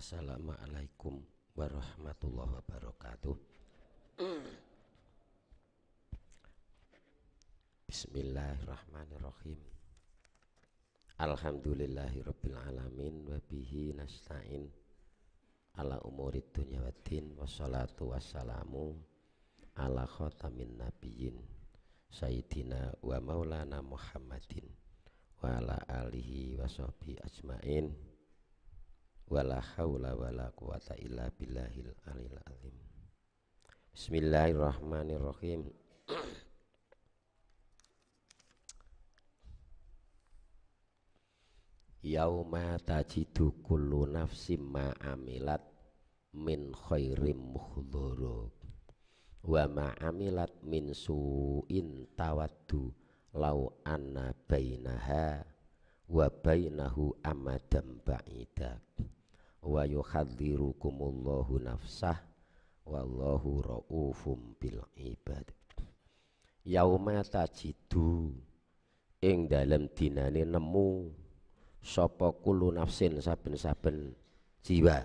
Assalamualaikum warahmatullahi wabarakatuh Bismillahirrahmanirrahim Alhamdulillahirrabbilalamin Wabihi nasta'in Ala umurid dunia wadin Wassalatu wassalamu Ala khotamin nabiyin Sayyidina wa maulana Muhammadin Wa ala alihi wa ajmain wala haula wala quwata illa billahil alil azim Bismillahirrahmanirrahim Yauma tajidu kullu nafsim ma amilat min khairim muhdhuru wa ma amilat min su'in tawaddu lau anna bainaha wa bainahu amadam ba'idak wa yuhadzirukumullahu nafsah wallahu raufum bil ibad yauma tajidu ing dalem dinane nemu sapa kulo nafsin saben-saben jiwa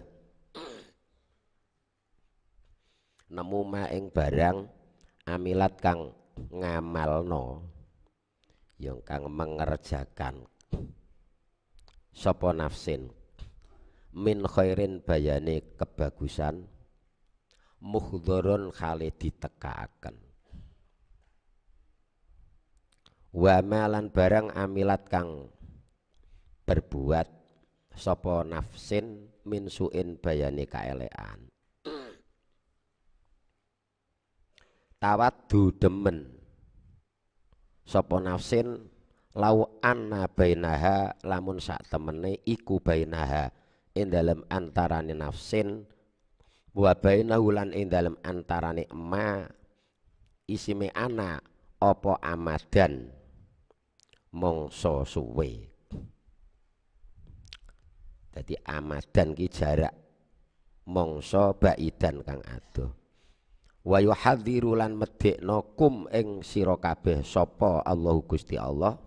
nemu ma ing barang amilat kang ngamalno yang kang mengerjakan sapa nafsin min khairin bayane kebagusan muhdharun khali ditekaaken wa malan barang amilat kang berbuat sopo nafsin min suin bayane kaelean du demen sopo nafsin lau anna bainaha lamun sak temene iku bainaha ing dalem antarane nafsin wa bainahu lan ing dalem antarane ma isime ana apa amadan mongso suwe Jadi amadan ki jarak mongso baidan kang adoh wa yuhadziru lan nokum kum ing sira kabeh sapa Allahu Gusti Allah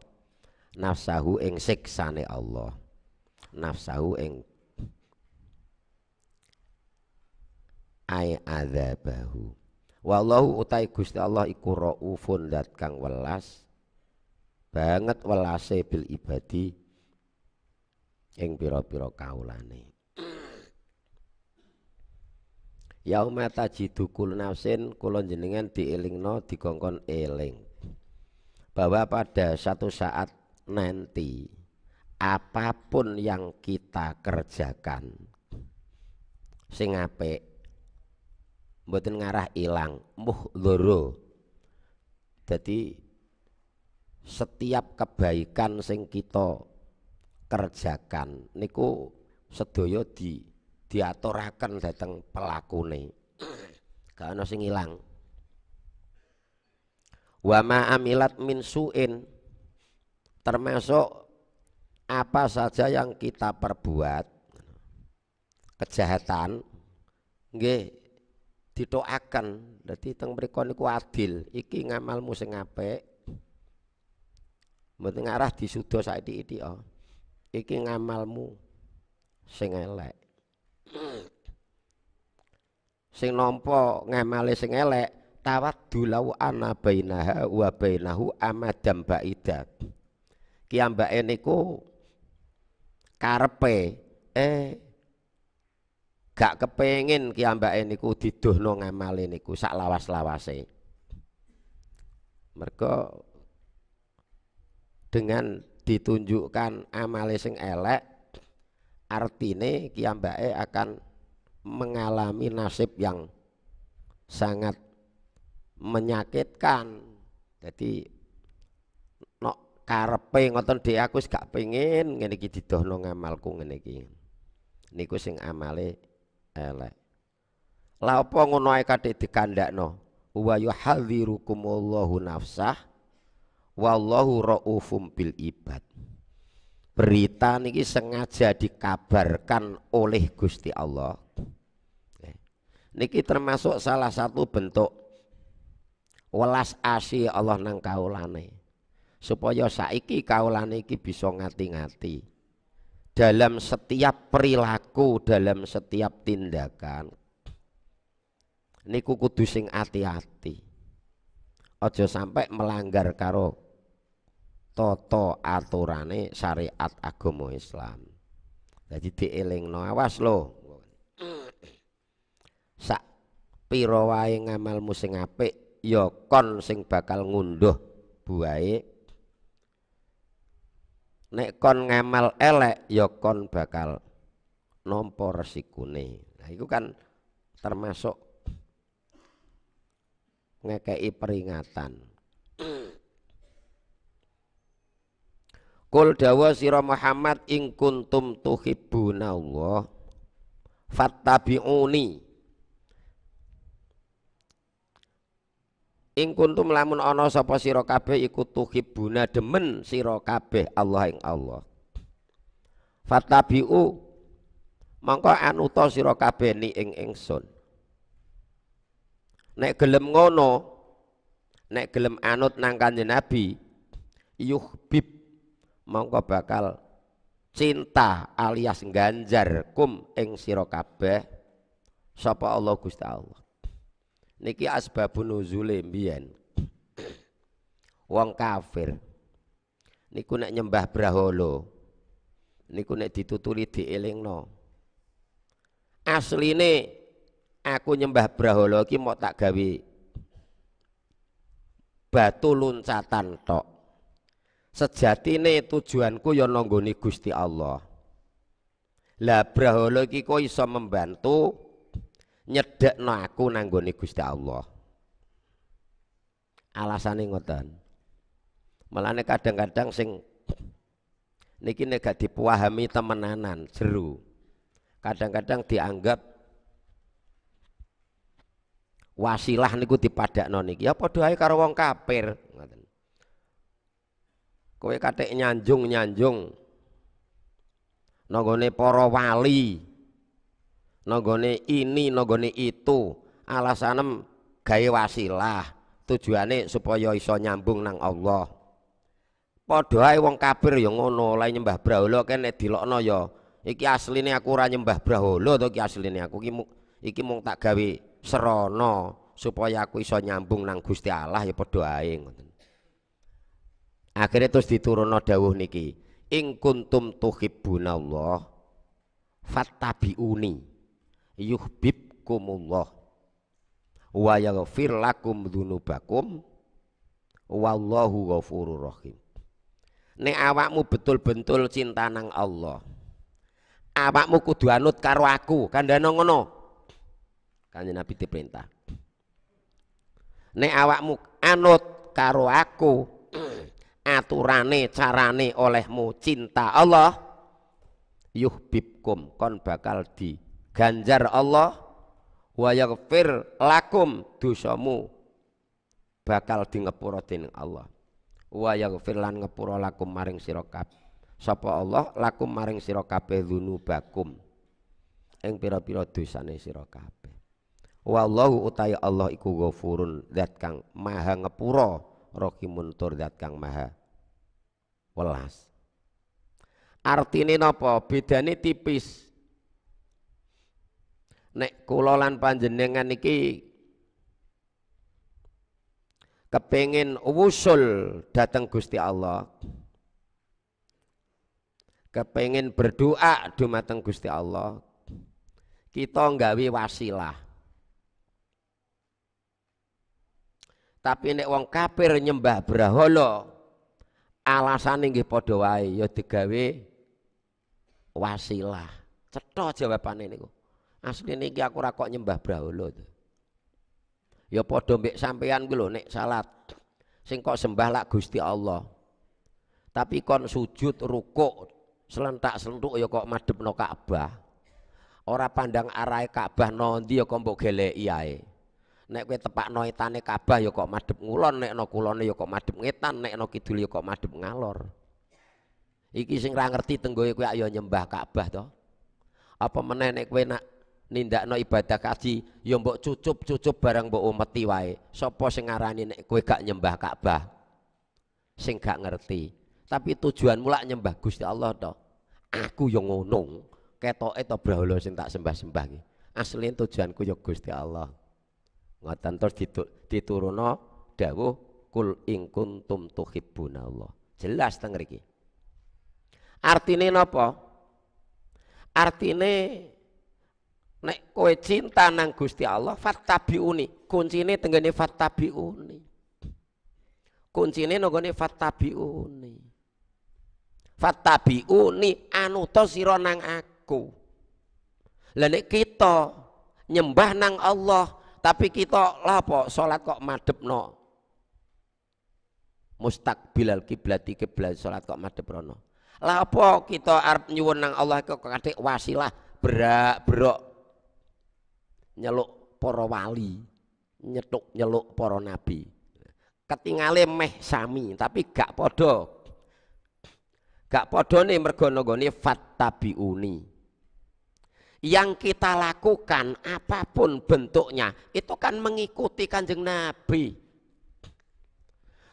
nafsahu ing siksane Allah nafsahu ing ay adzabahu wallahu utai Gusti Allah iku raufun dat kang welas banget welase bil ibadi ing pira-pira kaulane yauma tajidu kul nafsin kula jenengan dielingno dikongkon eling bahwa pada satu saat nanti apapun yang kita kerjakan sing apik mboten ngarah ilang loro jadi setiap kebaikan sing kita kerjakan niku sedoyo di diaturaken dhateng pelakune gak ana sing ilang wa ma amilat min suin termasuk apa saja yang kita perbuat kejahatan nggih ditokaken. Dadi teng mriku niku adil. Iki ngamalmu sing apik. Mboten arah disuda saiki-iki Iki ngamalmu sing elek. sing nampa ngamale sing elek tawaddulau ana bainaha wa bainahu amadam baidat. Ki ambake niku karepe eh gak kepengin kiambake niku diduhno ngamale niku sak lawas-lawase. Mergo dengan ditunjukkan amale sing elek artine kiambake akan mengalami nasib yang sangat menyakitkan. Jadi nok karepe ngoten dhek aku gak pengin ngene iki didohno ngamalku ngene iki. Niku sing amale elek. Lah apa ngono ae kadek dikandakno? Wa yuhadzirukumullahu nafsah wallahu raufum bil ibad. Berita niki sengaja dikabarkan oleh Gusti Allah. Eh, niki termasuk salah satu bentuk welas asih Allah nang kaulane. Supaya saiki kaulane iki bisa ngati-ngati dalam setiap perilaku, dalam setiap tindakan. Niku kudu sing hati ati Aja sampai melanggar karo toto aturane syariat agama Islam. Jadi dielingno awas lo. Sak pira wae ngamalmu sing apik ya kon sing bakal ngunduh buahe nek kon ngamal elek ya kon bakal nampa resikune nah itu kan termasuk ngekei peringatan Kul dawa sira Muhammad ing kuntum tuhibbuna Allah fattabi'uni ing kuntum lamun ana sapa sira kabeh iku tuhibuna demen sira kabeh Allah ing Allah fatabiu mongko anuta sira kabeh ni ing ingsun nek gelem ngono nek gelem anut nang kanjeng Nabi yuhbib mongko bakal cinta alias ganjar kum ing sira kabeh sapa Allah Gusti Allah niki asbabun nuzule mbiyen wong kafir niku nek nyembah brahala niku nek dituturi dielingno asline aku nyembah brahala iki mau tak gawe batu loncatan tok sejatine tujuanku ya nanggone Gusti Allah lah brahala iki kok iso membantu nyedekno aku nang gone Gusti Allah. Alasane ngoten. Malane kadang-kadang sing niki nek gak dipahami temenanan jeru. Kadang-kadang dianggap wasilah niku dipadakno niki. Ya padha ae karo wong kafir, ngoten. Kowe katik nyanjung-nyanjung nanggone para wali nogone ini nogone itu alasanem gawe wasilah tujuane supaya iso nyambung nang Allah padha wong kabir yo ya ngono lain nyembah brahala kene dilokno ya iki aslinya aku ora nyembah brahala to iki aku iki iki mung tak gawe serono supaya aku iso nyambung nang Gusti Allah ya padha ae ngoten akhirnya terus diturunno dawuh niki ing kuntum tuhibbunallah fattabiuni yuhbibkumullah wa yaghfir lakum dzunubakum wallahu ghafurur rahim. Nek awakmu betul-betul cinta nang Allah. Awakmu kudu anut karo aku, kandhane ngono. Kanjeng Nabi diperintah. Nek awakmu anut karo aku, aturane carane olehmu cinta Allah yuhbibkum kon bakal di ganjar Allah wa yaghfir lakum dosamu bakal di ngepura dening Allah wa yaghfir lan ngepura lakum maring sira sopo sapa Allah lakum maring sira kabeh dzunubakum ing pira-pira dosane sira kabeh wallahu utai Allah iku ghafurun zat kang maha ngepura rahimun tur zat kang maha welas artine napa bedane tipis nek kula panjenengan iki kepingin usul datang Gusti Allah kepingin berdoa dumateng Gusti Allah kita nggawe wasilah tapi nek wong kafir nyembah berhala alasan nggih padha wae ya digawe wasilah cetha jawabane niku Asli niki aku ora kok nyembah brahala to. Ya padha mbek sampean kuwi lho nek salat. Sing kok sembah lak Gusti Allah. Tapi kon sujud rukuk selentak selentuk ya kok noka Ka'bah. Ora pandang arahe Ka'bah nondi ya kok mbok geleki ae. Nek kowe tepak etane Ka'bah ya kok madhep ngulon, nek no kulone ya kok madhep ngetan, nek no kidul ya kok madhep ngalor. Iki sing ra ngerti tenggoe kowe ayo ya nyembah Ka'bah to. Apa meneh nek kowe nak nindakno ibadah kaji yo ya mbok cucup-cucup barang mbok umeti wae So sing ngarani nek kowe gak nyembah Ka'bah sing gak ngerti tapi tujuan mulak nyembah Gusti Allah to aku yo ya ngono ketoke to brahala sing tak sembah-sembah iki asline tujuanku yo ya Gusti Allah ngoten terus diturunno dawuh kul ing kuntum tuhibbuna Allah jelas teng mriki artine napa artine Nek kowe cinta nang Gusti Allah, fattabiuni. Kuncine nogo fattabiuni. Kuncine nggone fattabiuni. Fattabiuni anu sira nang aku. Lah nek kita nyembah nang Allah, tapi kita lapo salat kok madhepno. Mustaqbilal kiblati kiblat salat kok madhep rono. Lah kita arep nyuwun nang Allah kok kadek wasilah berak-berok nyeluk para wali, nyetuk nyeluk para nabi. Ketingale meh sami, tapi gak podo Gak padane mergo nenggone fattabiuni. yang kita lakukan apapun bentuknya itu kan mengikuti kanjeng Nabi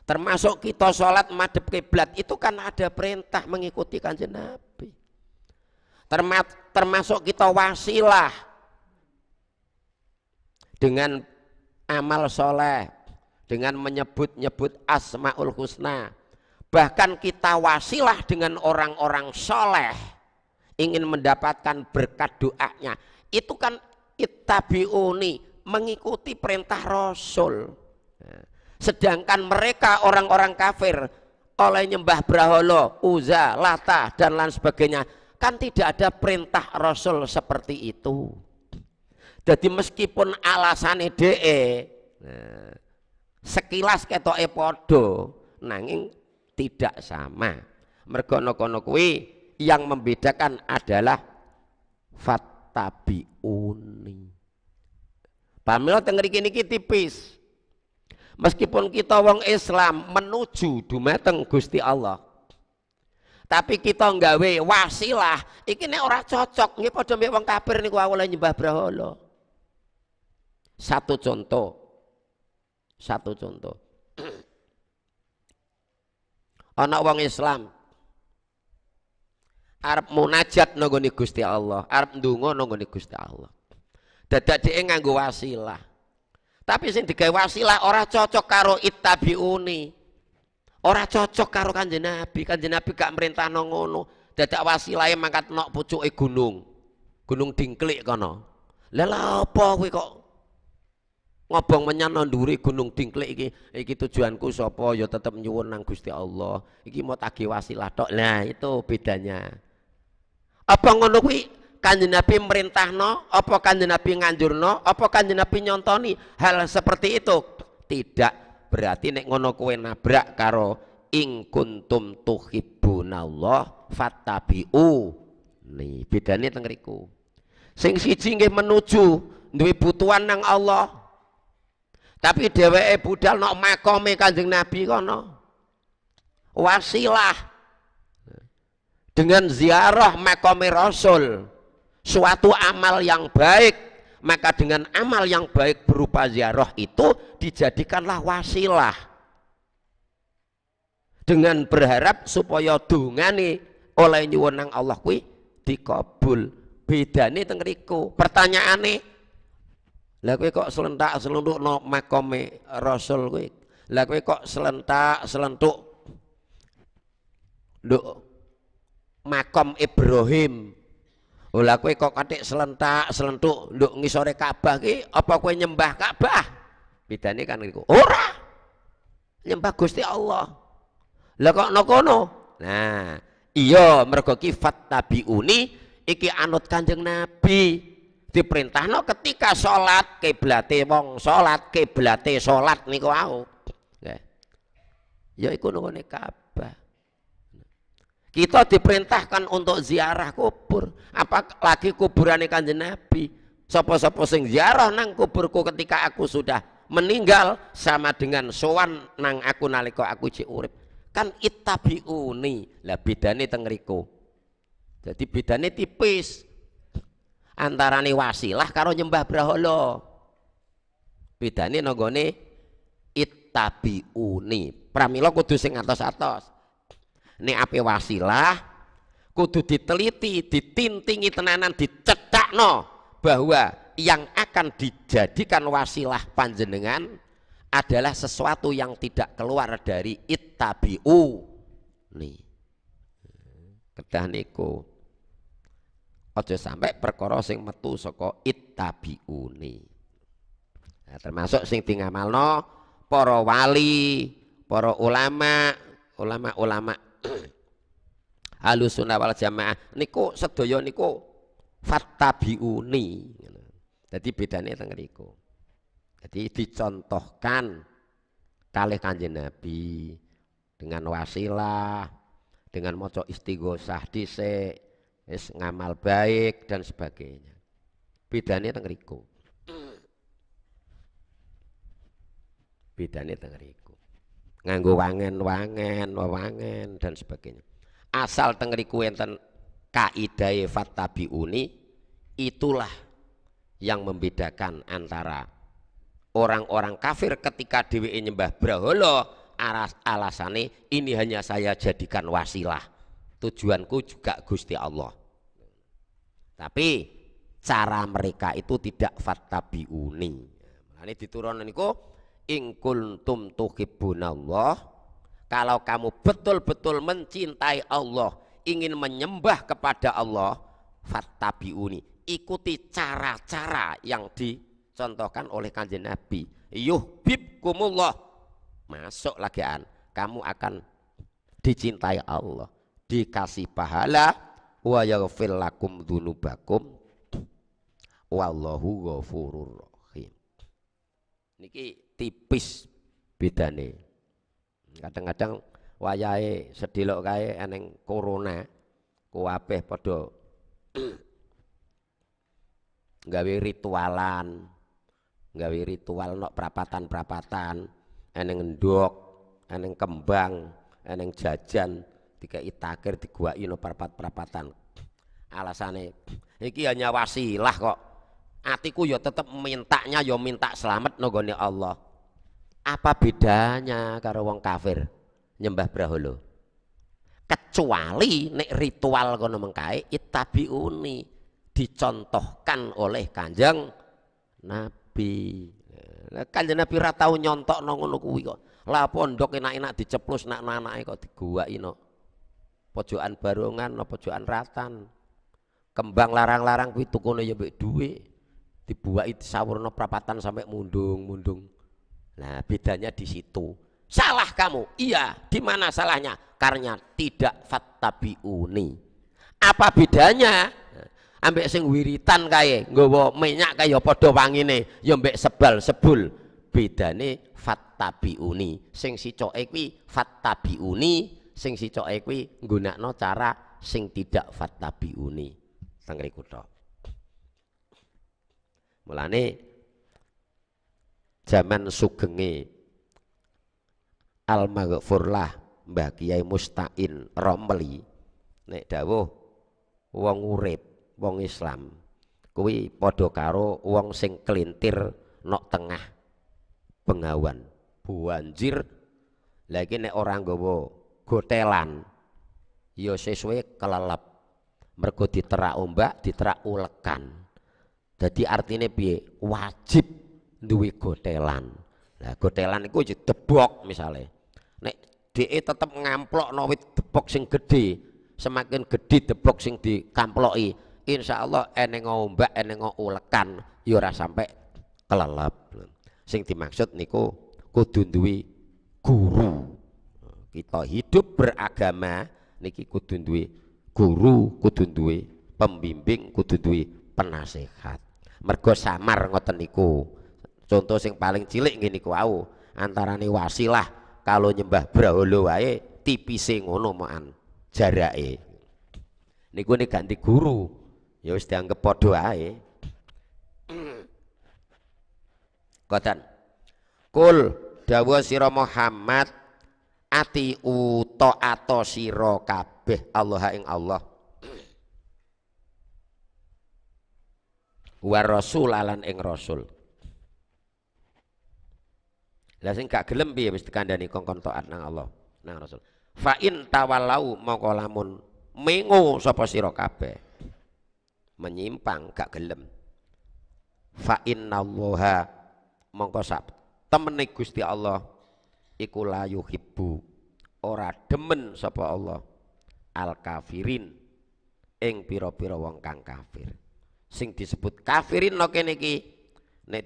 termasuk kita sholat madep kiblat itu kan ada perintah mengikuti kanjeng Nabi termasuk kita wasilah dengan amal soleh, dengan menyebut-nyebut asma'ul husna. Bahkan kita wasilah dengan orang-orang soleh ingin mendapatkan berkat doanya. Itu kan itabiuni mengikuti perintah Rasul. Sedangkan mereka orang-orang kafir oleh nyembah Braholo, Uza, Lata, dan lain sebagainya. Kan tidak ada perintah Rasul seperti itu. Jadi meskipun alasannya DE, nah, sekilas ketok padha nanging tidak sama. Mergo kono kuwi yang membedakan adalah fattabiuni. Paham tengeri ya? teng kita tipis. Meskipun kita wong Islam menuju dumateng Gusti Allah, tapi kita nggawe wasilah iki nek ora cocok nggih padha mbek wong kafir niku awalnya nyembah berhala satu contoh. Satu contoh. anak wong Islam Arab munajat nongoni Gusti Allah, Arab ndonga nongoni Gusti Allah. Dadak dia nganggo wasilah. Tapi sing digawe wasilah ora cocok karo ittabiuni. Ora cocok karo Kanjeng Nabi. Kanjeng Nabi gak merintahno ngono. Dadak yang mangkat nok pucuke gunung. Gunung Dingklik kono. lha apa kuwi kok ngobong menyana duri gunung dingklik iki iki tujuanku sapa ya tetep nyuwun nang Gusti Allah iki mau tagih wasilah tok nah itu bedanya apa ngono kuwi kanjeng Nabi merintahno apa kanjeng Nabi no apa kanjeng Nabi nyontoni hal seperti itu tidak berarti nek ngono kowe nabrak karo ing kuntum tuhibbunallah fattabi'u nih bedane teng riku sing siji nggih menuju duwe butuhan nang Allah tapi dheweke budal nok makome Kanjeng Nabi kono. Wasilah dengan ziarah makome Rasul suatu amal yang baik maka dengan amal yang baik berupa ziarah itu dijadikanlah wasilah dengan berharap supaya dungane oleh nyuwun Allah kuwi dikabul bedane teng riku pertanyaane lah kowe kok selentak selentuk no makome rasul kowe lah kowe kok selentak selentuk nduk makom Ibrahim oh, lah kowe kok katik selentak selentuk nduk ngisore Ka'bah ki apa kowe nyembah Ka'bah Bidane kan iku ora nyembah Gusti Allah lah kok no kono nah iya mergo kifat tabiuni iki anut Kanjeng Nabi diperintahno ketika sholat kiblate wong sholat kiblate sholat niku aku. Ya. ya iku nggone Ka'bah kita diperintahkan untuk ziarah kubur apalagi kuburan ikan Nabi Sopo-sopo sing ziarah nang kuburku ketika aku sudah meninggal sama dengan sowan nang aku nalika aku cek urip kan itabiuni lah bedane teng jadi bedane tipis antarane wasilah karo nyembah berhala bedane nanggone ittabiuni pramila kudu sing atos-atos nek ape wasilah kudu diteliti ditintingi tenanan no bahwa yang akan dijadikan wasilah panjenengan adalah sesuatu yang tidak keluar dari ittabiu nih kedah niku Aja sampai perkara sing metu saka ittabiuni. Nah, termasuk sing tingamalno para wali, para ulama, ulama-ulama halus wal jamaah niku sedaya niku fattabiuni jadi bedanya teng riku jadi dicontohkan kalih kanjeng Nabi dengan wasilah dengan moco istighosah dhisik wis ngamal baik dan sebagainya. Bedane teng riku. Bedane teng riku. Nganggo wangen-wangen, wewangen dan sebagainya. Asal teng riku enten kaidahe fattabiuni itulah yang membedakan antara orang-orang kafir ketika dewi nyembah brahala alas ini hanya saya jadikan wasilah tujuanku juga Gusti Allah tapi cara mereka itu tidak fattabiuni ini diturun niku ing kuntum Allah kalau kamu betul-betul mencintai Allah ingin menyembah kepada Allah fattabiuni ikuti cara-cara yang dicontohkan oleh kanjeng Nabi yuhibbukumullah masuk lagi an kamu akan dicintai Allah dikasih pahala wa yaghfir lakum dzunubakum wallahu ghafurur rahim niki tipis bedane kadang-kadang wayahe sedelok kae eneng corona kuapeh padha gawe ritualan gawe ritual nok perapatan-perapatan eneng ndok eneng kembang eneng jajan dikei di gua no perapat perapatan, alasannya, iki ya wasilah kok. Atiku ya tetep mintanya ya minta selamat nggone Allah. Apa bedanya karo wong kafir nyembah Brahola? Kecuali nek ritual kono itabi uni dicontohkan oleh Kanjeng Nabi. Kanjeng Nabi ratau nyontok nongolukui kuwi kok. Lah pondok enak-enak diceplos nak nanai kok gua no pojokan barongan no pojokan ratan kembang larang-larang kuwi tukono ya mbek dhuwit sahur no prapatan sampai mundung-mundung nah bedanya di situ salah kamu iya di mana salahnya karena tidak fattabiuni apa bedanya ambek sing wiritan kae nggawa minyak kaya padha wangine ya mbek sebal sebul bedane fattabiuni sing sicoke kuwi fattabiuni sing si sicoke gunak no cara sing tidak uni tengriku tok mulane zaman sugengi al maghfurlah Mbah Kiai Mustain Romli nek dawuh wong urip wong Islam kuwi padha karo wong sing kelintir nok tengah bengawan banjir lagi nek orang gowo gotelan ya sesuai kelelep mergo diterak ombak diterak ulekan jadi artinya piye wajib duwe gotelan nah gotelan itu ya debok misalnya nek DE tetep ngamplok no wit debok sing gede semakin gede debok sing dikamploki insya Allah eneng ombak eneng ulekan ya sampai kelelep sing dimaksud niku kudu duwe guru kita hidup beragama niki kudu duwe guru kudu duwe pembimbing kudu duwe penasehat mergo samar ngoten niku contoh sing paling cilik ngene niku wau antarane wasilah kalau nyembah braholo wae tipise ngono mokan jarake niku nek ganti guru ya wis dianggep padha wae Kul dawuh sira Muhammad ati uto ato siro kabeh Allah ing Allah wa rasul alan ing rasul lah sing gak gelem piye wis dikandani kongkon taat nang Allah nang rasul fa in tawallau moko lamun mengo sapa sira kabeh menyimpang gak gelem fa innallaha mongko sak temene Gusti Allah iku layu hipu, ora demen sapa Allah al kafirin ing pira-pira wong kang kafir sing disebut kafirin no kene iki nek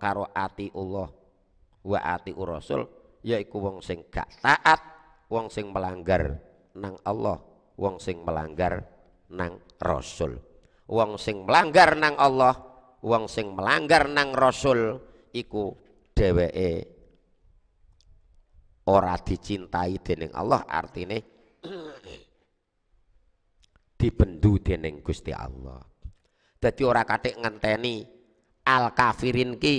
karo ati Allah wa ati Rasul yaiku wong sing gak taat wong sing melanggar nang Allah wong sing melanggar nang Rasul wong sing melanggar nang Allah wong sing melanggar nang Rasul iku dheweke ora dicintai dening Allah artine dibendu dening Gusti Allah. Dadi ora katik ngenteni al kafirin ki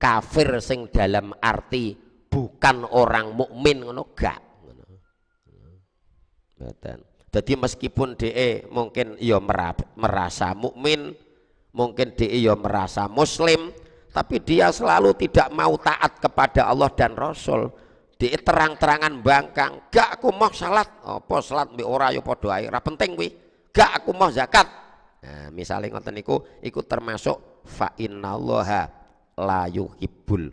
kafir sing dalam arti bukan orang mukmin ngono gak ngono. Ngoten. Dadi meskipun DE mungkin ya merasa mukmin, mungkin DE ya merasa muslim, tapi dia selalu tidak mau taat kepada Allah dan Rasul di terang-terangan bangkang gak aku mau salat apa salat mbek ora ya podo air penting wi gak aku mau zakat nah misalnya ngonten iku iku termasuk fa innallaha la yuhibbul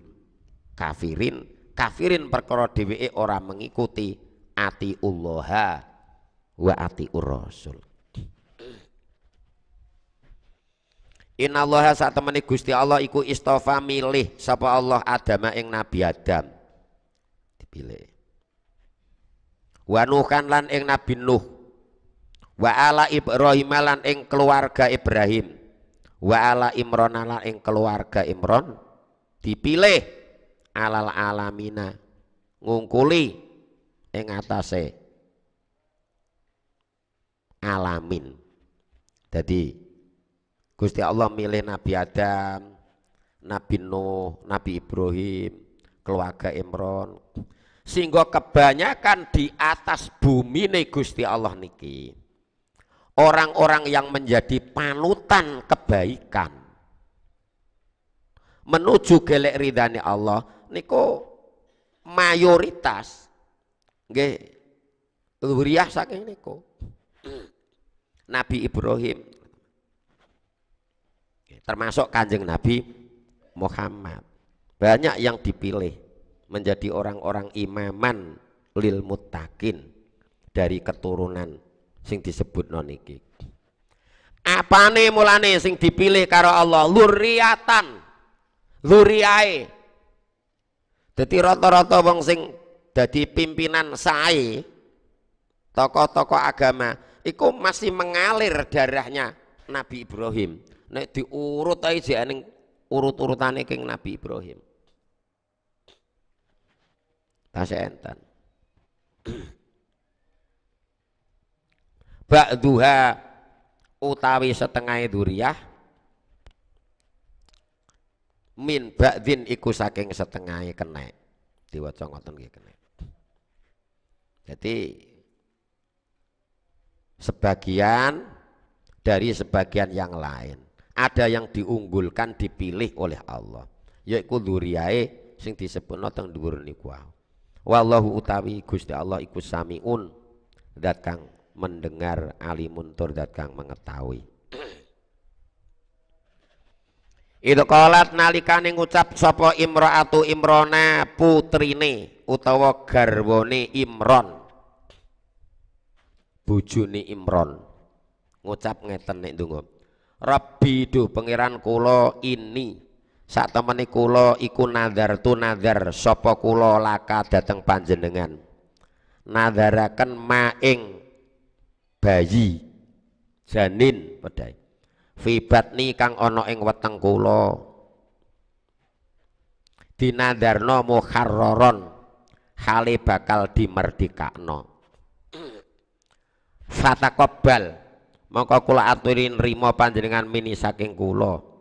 kafirin kafirin perkara dhewe ora mengikuti ati Allah wa ati Rasul Innallaha saat temani Gusti Allah iku istofa milih sapa Allah Adam ing Nabi Adam pilih wa nuhkan lan ing nabi nuh wa ala ibrahim lan ing keluarga ibrahim wa ala imron lan ing keluarga imron dipilih alal alamina ngungkuli ing atase alamin jadi Gusti Allah milih Nabi Adam, Nabi Nuh, Nabi Ibrahim, keluarga Imron, sehingga kebanyakan di atas bumi ini Gusti Allah niki orang-orang yang menjadi panutan kebaikan menuju gelek ridhani Allah niku mayoritas nggih zuriyah saking niku Nabi Ibrahim termasuk Kanjeng Nabi Muhammad banyak yang dipilih menjadi orang-orang imaman lil mutakin dari keturunan sing disebut noniki nih mulane sing dipilih karo Allah luriatan luriai jadi rata-rata wong sing jadi pimpinan sae tokoh-tokoh agama ikut masih mengalir darahnya Nabi Ibrahim nek diurut aja neng urut-urutane king Nabi Ibrahim Tasya enten. Ba'duha utawi setengah duriah min ba'din iku saking setengah kena diwaca ngoten nggih kena jadi sebagian dari sebagian yang lain ada yang diunggulkan dipilih oleh Allah yaiku duriae sing disebut noteng dhuwur niku wallahu utawi Gusti Allah iku samiun zat kang mendengar alimun tur zat kang mengetahui Itu kolat nalikane ngucap sapa imraatu imrona putrine utawa garwane Imron. Bojone Imron. Ngucap ngeten nek ndonga. Rabbi duh pangeran kula ini saat temeni kula iku nadar tu nadar, sopo kula laka dateng panjenengan nazaraken maing bayi janin pedai nih kang ana ing weteng kula dinadzarna muharraron hale bakal dimerdikakno fatakobbal mongko kula aturin rimo panjenengan mini saking kula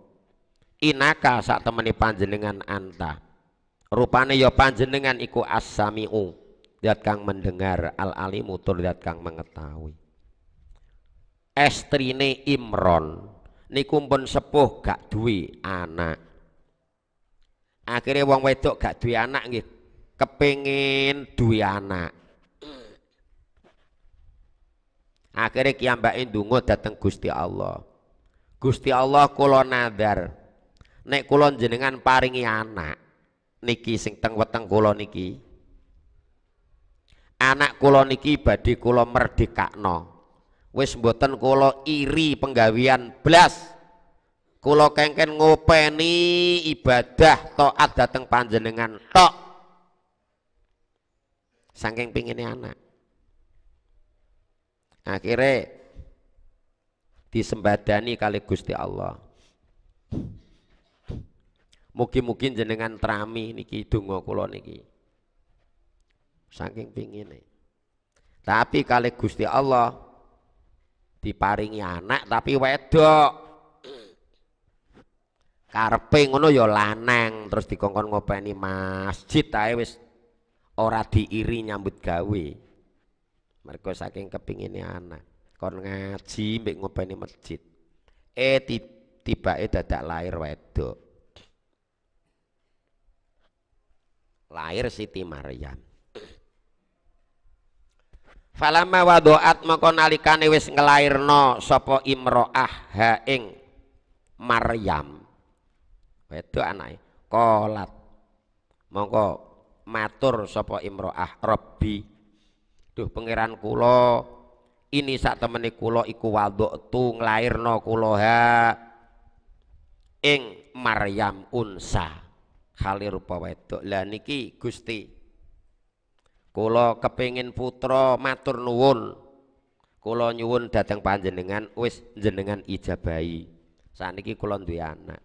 inaka saat temani panjenengan anta rupane yo ya panjenengan iku asamiu. lihat kang mendengar al-alimu tur lihat kang mengetahui estrine Imron niku pun sepuh gak duwe anak akhirnya wong wedok gak duwe anak nggih kepengin duwe anak akhirnya kiambake ndonga dateng Gusti Allah Gusti Allah kula nadar nek kula jenengan paringi anak niki sing teng weteng kula niki anak kula niki badhe kula merdekakno wis mboten kula iri penggawian blas kula kengken ngopeni ibadah taat dateng panjenengan tok saking pinginnya anak akhirnya disembadani kali Gusti Allah Mugi-mugi jenengan trami niki donga kula niki. Saking pingine. Tapi kali Gusti Allah diparingi anak tapi wedok. karpe ngono ya lanang terus dikongkon ngopeni masjid ae wis ora diiri nyambut gawe. mereka saking kepingin anak. Kon ngaji mbek ngopeni masjid. Eh tiba tibake dadak lahir wedok. lahir Siti Maryam Falama wadoat maka nalikane wis ngelairno sapa imroah ha ing Maryam. Wedok anake kolat. Mongko matur sapa imroah Rabbi. Duh pangeran kula ini saat temani kulo iku wadok tu ngelahirno kulo ha ing Maryam unsa kali rupa wedok lah niki Gusti kula kepingin putra matur nuwun kula nyuwun dateng panjenengan wis jenengan ijabahi saniki kula duwe anak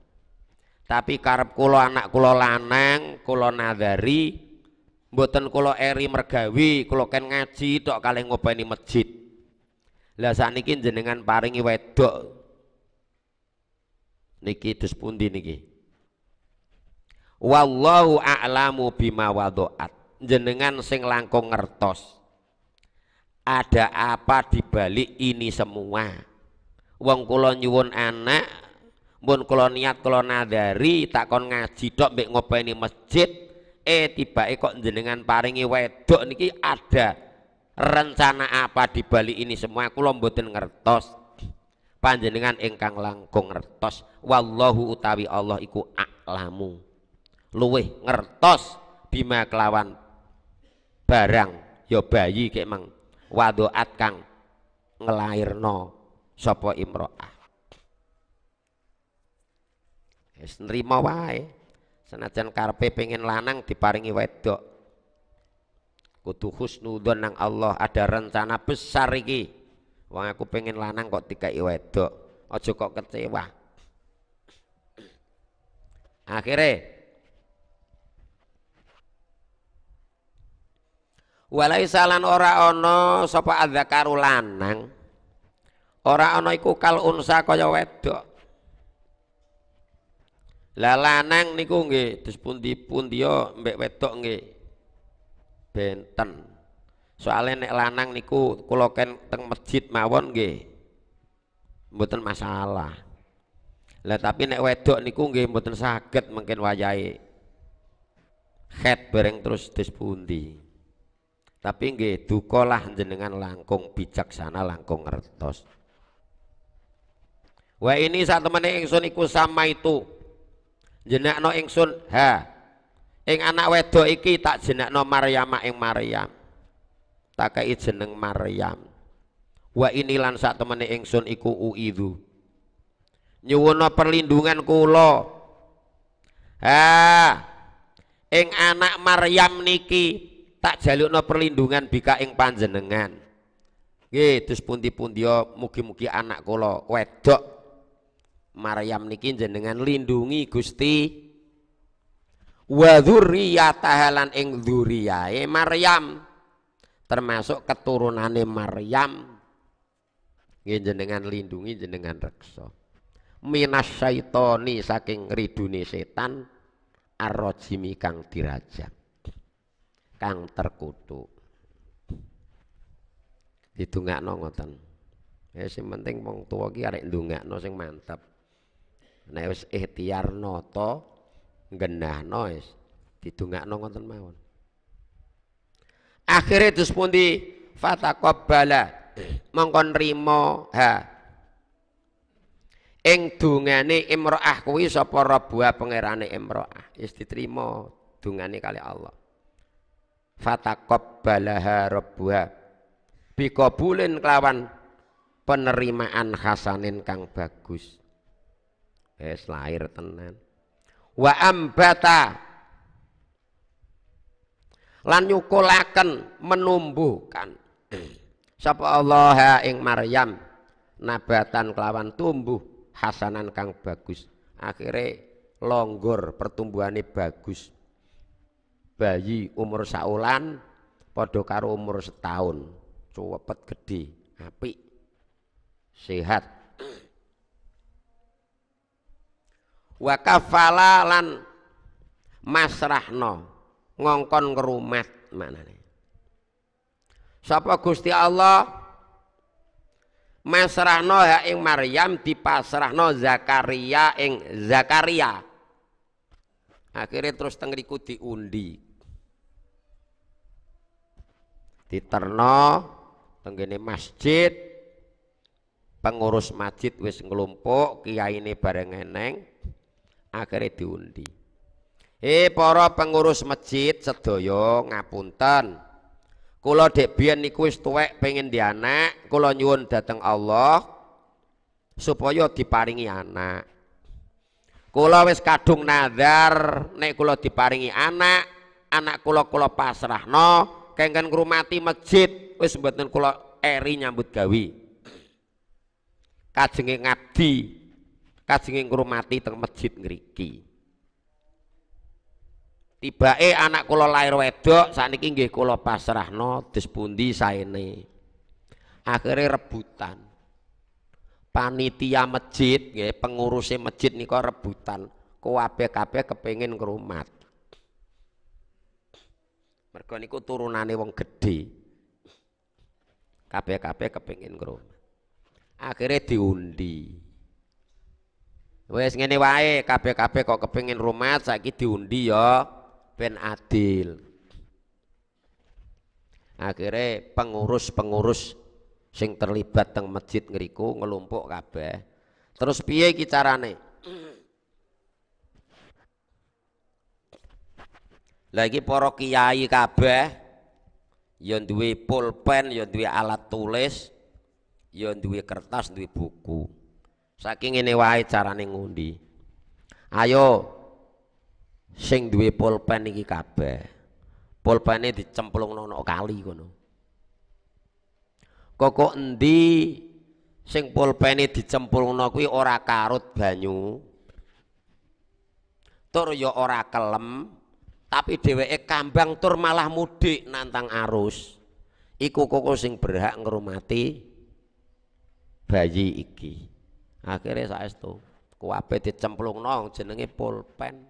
tapi karep kula anak kula lanang kula nadari mboten kula eri mergawi kula ken ngaji tok kalih ngopeni masjid lah saniki jenengan paringi wedok niki dus pundi niki wallahu a'lamu bima wadoat jenengan sing langkung ngertos ada apa di balik ini semua wong kula nyuwun anak bun kula niat kula nadari kon ngaji tok mbek ngopeni masjid eh eh kok jenengan paringi wedok niki ada rencana apa di balik ini semua kula mboten ngertos panjenengan ingkang langkung ngertos wallahu utawi Allah iku a'lamu luweh ngertos bima kelawan barang ya bayi kek mang wadoat kang ngelairno sopo imroah wis nrimo wae senajan karepe pengen lanang diparingi wedok kudu husnudon nang Allah ada rencana besar iki wong aku pengen lanang kok dikai wedok aja kok kecewa akhirnya walai salan ora ono sapa adzakaru lanang ora ono iku kal unsa kaya wedok lah lanang niku nggih terus pundi pun yo mbek wedok nggih benten soalnya nek lanang niku kula ken teng masjid mawon nggih mboten masalah lah tapi nek wedok niku nggih mboten saged mungkin wayahe head bareng terus dis pundi tapi nggih dukalah jenengan langkung bijaksana langkung ngertos wa ini saat temene ingsun iku sama itu jenakno ingsun ha ing anak wedok iki tak jenakno Maryam ing Maryam tak kei jeneng Maryam wa ini lan saat temene ingsun iku uidu Nyuwono perlindungan kulo ha ing anak Maryam niki tak no perlindungan bika ing panjenengan nggih terus pundi-pundia mugi-mugi anak kula wedok Maryam niki jenengan lindungi Gusti wa dzurriyyataha lan ing dzuriyae Maryam termasuk keturunane Maryam nggih jenengan lindungi jenengan reksa minas saking ridune setan arrojimi kang dirajam kang terkutuk. nggak ngoten. Ya sing penting wong tuwa ki arek ndungakno sing mantep. Nek wis ikhtiar nata nggenahno wis didungakno ngoten mawon. Akhire dus pundi fataqabbala mongkon rima ha ing dungane Imro'ah kuwi sapa Rabbuha pangerane Imro'ah wis ditrima dungane kali Allah balaha rabbuha bikobulin kelawan penerimaan hasanin kang bagus es lahir tenan wa ambata lan nyukulaken menumbuhkan sapa Allah ing Maryam nabatan kelawan tumbuh hasanan kang bagus akhirnya longgor pertumbuhannya bagus bayi umur saulan padha karo umur setahun cuwepet gede apik sehat wa kafala lan masrahno ngongkon mana nih? sapa Gusti Allah masrahno ha ing Maryam dipasrahno Zakaria ing Zakaria akhirnya terus tengriku diundi diterno tenggene masjid pengurus masjid wis kia ini bareng eneng akhirnya diundi eh para pengurus masjid sedoyo ngapunten kula dek biyen niku wis tuwek pengen di anak kula nyuwun dateng Allah supaya diparingi anak kula wis kadung nazar nek kula diparingi anak anak kula kula pasrahno Kangen kerumati masjid wis mboten kula eri nyambut gawe kajenge ngabdi kajenge ngrumati teng masjid ngriki eh anak kula lahir wedok sakniki nggih kula pasrahno dus pundi saene akhirnya rebutan panitia masjid nggih pengurusé masjid nika rebutan kabeh-kabeh kepengin ngrumat Mergo niku turunane wong gedhe. Kabeh-kabeh kepengin krungu. Akhire diundi. Wes ngene wae kabeh-kabeh kok kepengin rumat saiki diundi ya ben adil. Akhire pengurus-pengurus sing terlibat teng masjid ngriku ngelumpuk kabeh. Terus piye iki carane? Lagi iki para kiai kabeh ya duwe pulpen, ya duwe alat tulis, ya duwe kertas, duwe buku. Saking ini wae carane ngundi. Ayo sing duwe pulpen iki kabeh. Pulpene dicemplung nok kali kono. Kok endi sing pulpene dicemplungno kuwi ora karut banyu. Tur ya ora kelem, tapi dheweke kambang tur malah mudik nantang arus. Iku koko sing berhak ngrumati bayi iki. Akhirnya saestu kuwabe dicemplungno jenenge pulpen.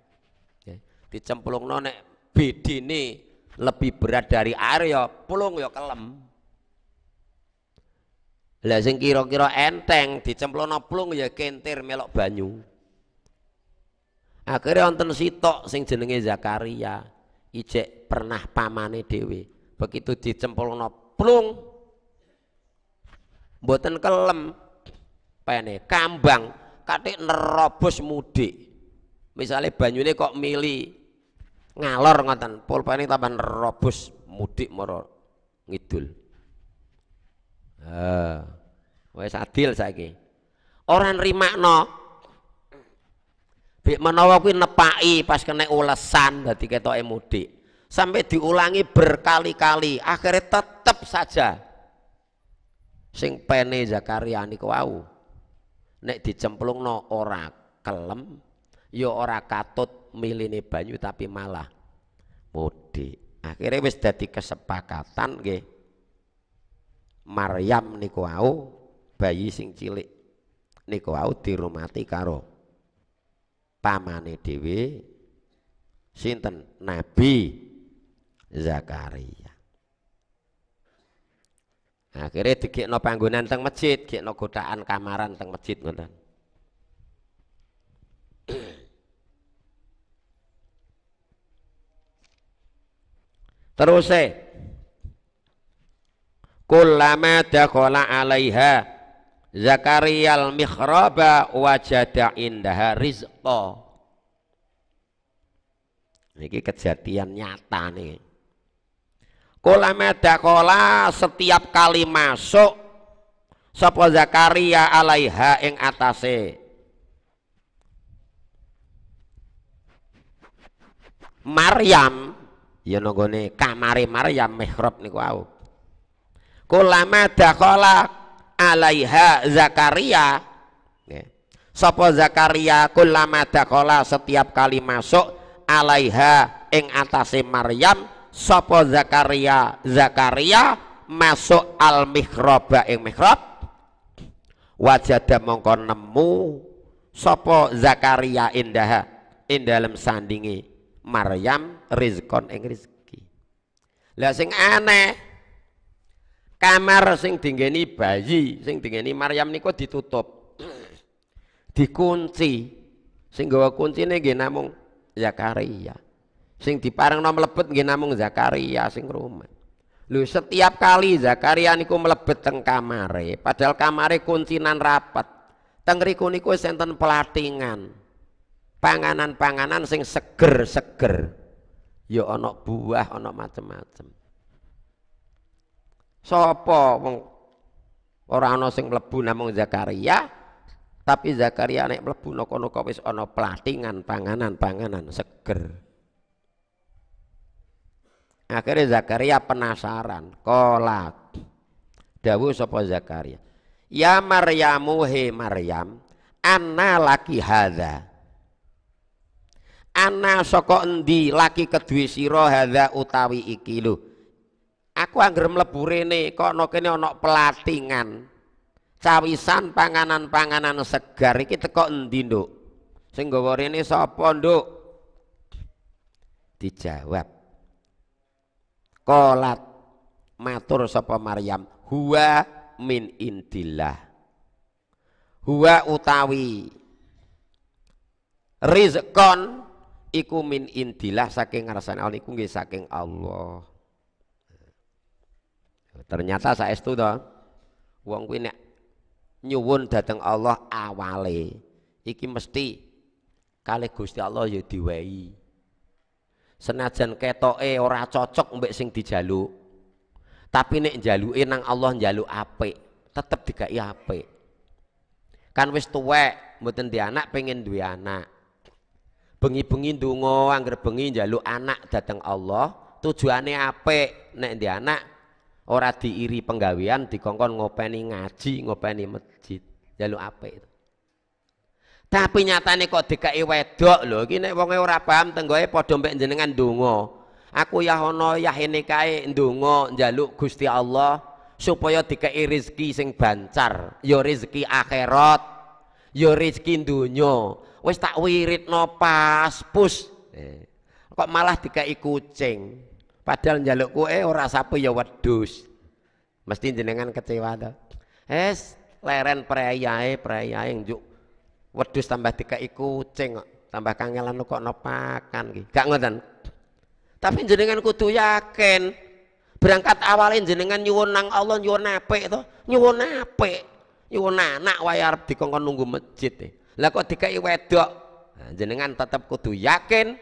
Ya. Dicemplungno nek bedine lebih berat dari air ya pulung ya kelem. Lah sing kira-kira enteng dicemplungno pulung ya kentir melok banyu akhirnya wonten sitok sing jenenge Zakaria ijek pernah pamane Dewi begitu dicempulno plung buatan kelem pene kambang katik nerobos mudik misalnya banyune kok mili ngalor pol pulpene tambah nerobos mudik moro ngidul ha wis adil saiki ora nrimakno Bik menawa kuwi nepaki pas kena ulesan dadi ketoke mudik. Sampai diulangi berkali-kali, akhirnya tetap saja sing pene Zakaria niku wau. Nek dicemplungno ora kelem, ya ora katut miline banyu tapi malah mudik. Akhirnya wis dadi kesepakatan nggih. Maryam niku wau bayi sing cilik niku wau dirumati karo pamane dhewe sinten Nabi Zakaria. Akhirnya dikikno panggonan teng masjid, dikikno godaan kamaran teng masjid ngoten. Terus eh kulama dakhala 'alaiha Zakaria al mikhraba wajada indaha rizqa. Ini kejadian nyata nih. Kulama dakola setiap kali masuk sapa Zakaria alaiha ing atase. Maryam ya nggone kamare Maryam mihrab niku au. Kulama dakola alaiha Zakaria ya. Sopo Zakaria kulama dakola setiap kali masuk alaiha ing atasi Maryam sopo Zakaria Zakaria masuk al mikroba ing mikrob wajada mongko nemu sopo Zakaria indah ing dalam sandingi Maryam rizkon ing rizki lah sing aneh kamar sing dingeni bayi sing dingeni Maryam niku ditutup dikunci sing gawa kuncine nggih namung Zakaria sing nom mlebet nggih namung Zakaria sing rumah lho setiap kali Zakaria niku mlebet teng kamare padahal kamare kuncinan rapat teng riku niku senten pelatingan panganan-panganan sing seger-seger ya ana buah ana macem-macem Sopo orang ora ana sing mlebu namung Zakaria, tapi Zakaria nek mlebu noko-noko wis ana platingan panganan-panganan seger. Akhirnya Zakaria penasaran, kolat. Dawu sapa Zakaria? Ya Maryamu he Maryam, ana laki hadza. Ana saka endi laki kedue sira hadza utawi iki lho aku angger mlebu rene kok ana kene ana pelatingan cawisan panganan-panganan segar iki teko endi nduk sing nggawa rene sapa nduk dijawab kolat matur sapa Maryam huwa min indillah huwa utawi rizqon iku min indillah saking ngarasane niku nggih saking Allah Ternyata itu toh, Wong kuwi nek nyuwun dhateng Allah awale, iki mesti kalih Gusti Allah ya diwehi. Senajan ketoke ora cocok mbek sing dijaluk. Tapi nek njaluke nang Allah njaluk apik, tetep digawe apik. Kan wis tuwek, mboten di anak pengen duwe anak. Bengi-bengi ndonga anggere bengi njaluk anak dhateng Allah, tujuannya apik nek di anak ora diiri penggawean dikongkon ngopeni ngaji ngopeni masjid ya apa itu? tapi nyatane kok DKI wedok lho iki nek wonge ora paham tenggoe padha mbek jenengan donga aku ya ana yahene kae donga njaluk Gusti Allah supaya dikai rezeki sing bancar ya rezeki akhirat ya rezeki donya wis tak wiritno pas pus eh. kok malah dikei kucing Padahal njaluk kue ora sapu ya wedus? Mesti jenengan kecewa to. Es leren preyae yang njuk wedus tambah tika dikai kucing tambah kangelan kok nopakan iki. Gak ngoten. Tapi jenengan kutu yakin berangkat awalin jenengan nyuwun nang Allah nyuwun apik to, nyuwun apik. Nyuwun anak wae arep dikongkon nunggu masjid. E. Lah kok dikai wedok. Nah, jenengan tetap kutu yakin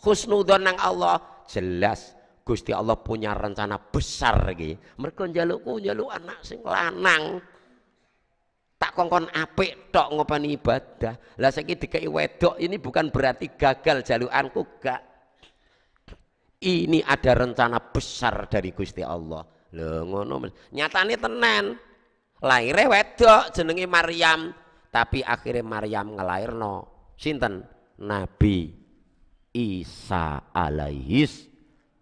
khusnudon nang Allah jelas Gusti Allah punya rencana besar Mereka jaluk, oh njaluk anak sing lanang. Tak kongkon apik tok ngopani ibadah. Lah saiki dikei wedok ini bukan berarti gagal jalukanku gak. Ini ada rencana besar dari Gusti Allah. Lho ngono. Nyatane tenan. Lahire wedok jenenge Maryam, tapi akhirnya Maryam ngelahirno sinten? Nabi Isa alaihis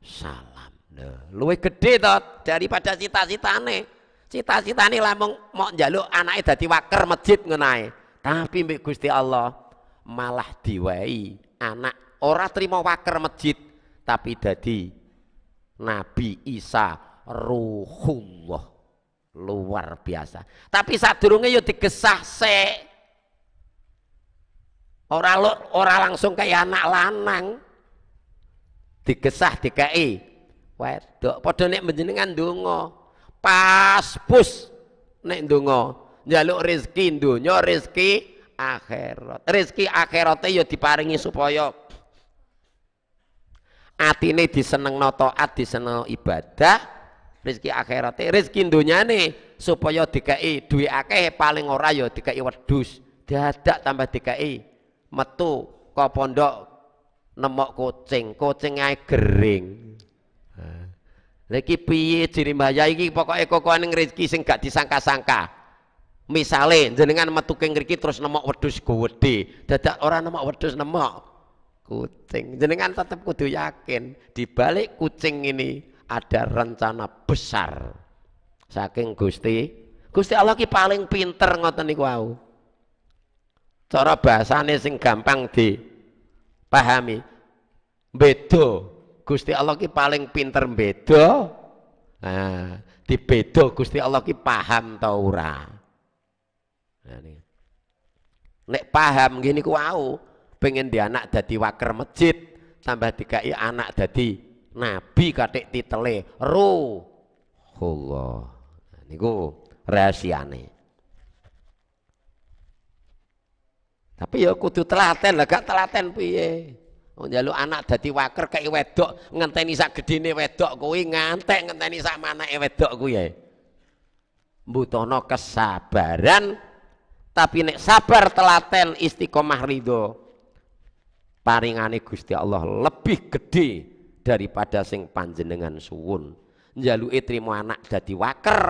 salam. Nah, luwih gede to daripada cita-citane. Cita-citane lamun mau njaluk anake dadi waker masjid ngenai. Tapi mbek Gusti Allah malah diwai anak ora terima waker masjid tapi jadi Nabi Isa ruhullah luar biasa. Tapi sadurunge yo ya digesah sik. Ora ora langsung kayak anak lanang digesah DKI wedok padha nek menjenengan ndonga pas pus nek ndonga njaluk rezeki donya rezeki akhirat rezeki akhirate ya diparingi supaya atine disenengno taat diseneng ibadah rezeki akhirate rezeki donyane supaya DKI, duwe akeh paling ora ya DKI wedhus dadak tambah DKI, metu ka pondok nemok kucing, kucing ae gering. Lagi iki piye jiri mbaya iki pokoke kokoane rezeki sing gak disangka-sangka. Misale jenengan metu king mriki terus nemok wedhus gede, dadak ora nemok wedhus nemok kucing. Jenengan tetep kudu yakin di balik kucing ini ada rencana besar saking Gusti. Gusti Allah ki paling pinter ngoten niku wau. Cara bahasane sing gampang di pahami bedo Gusti Allah ki paling pinter bedo nah di bedo Gusti Allah ki paham tau ora nek nah, paham gini ku wow pengen di anak jadi waker masjid tambah i anak jadi nabi katik titele ruhullah nah, rahasia nih Tapi ya kudu telaten lah, gak telaten piye. Oh, njaluk anak dadi waker kayak wedok, ngenteni sak gedine wedok kuwi ngantek ngenteni sak manake wedok kuwi. Mbutono kesabaran tapi nek sabar telaten istiqomah ridho paringane Gusti Allah lebih gede daripada sing panjenengan suwun njaluke trimo anak dadi waker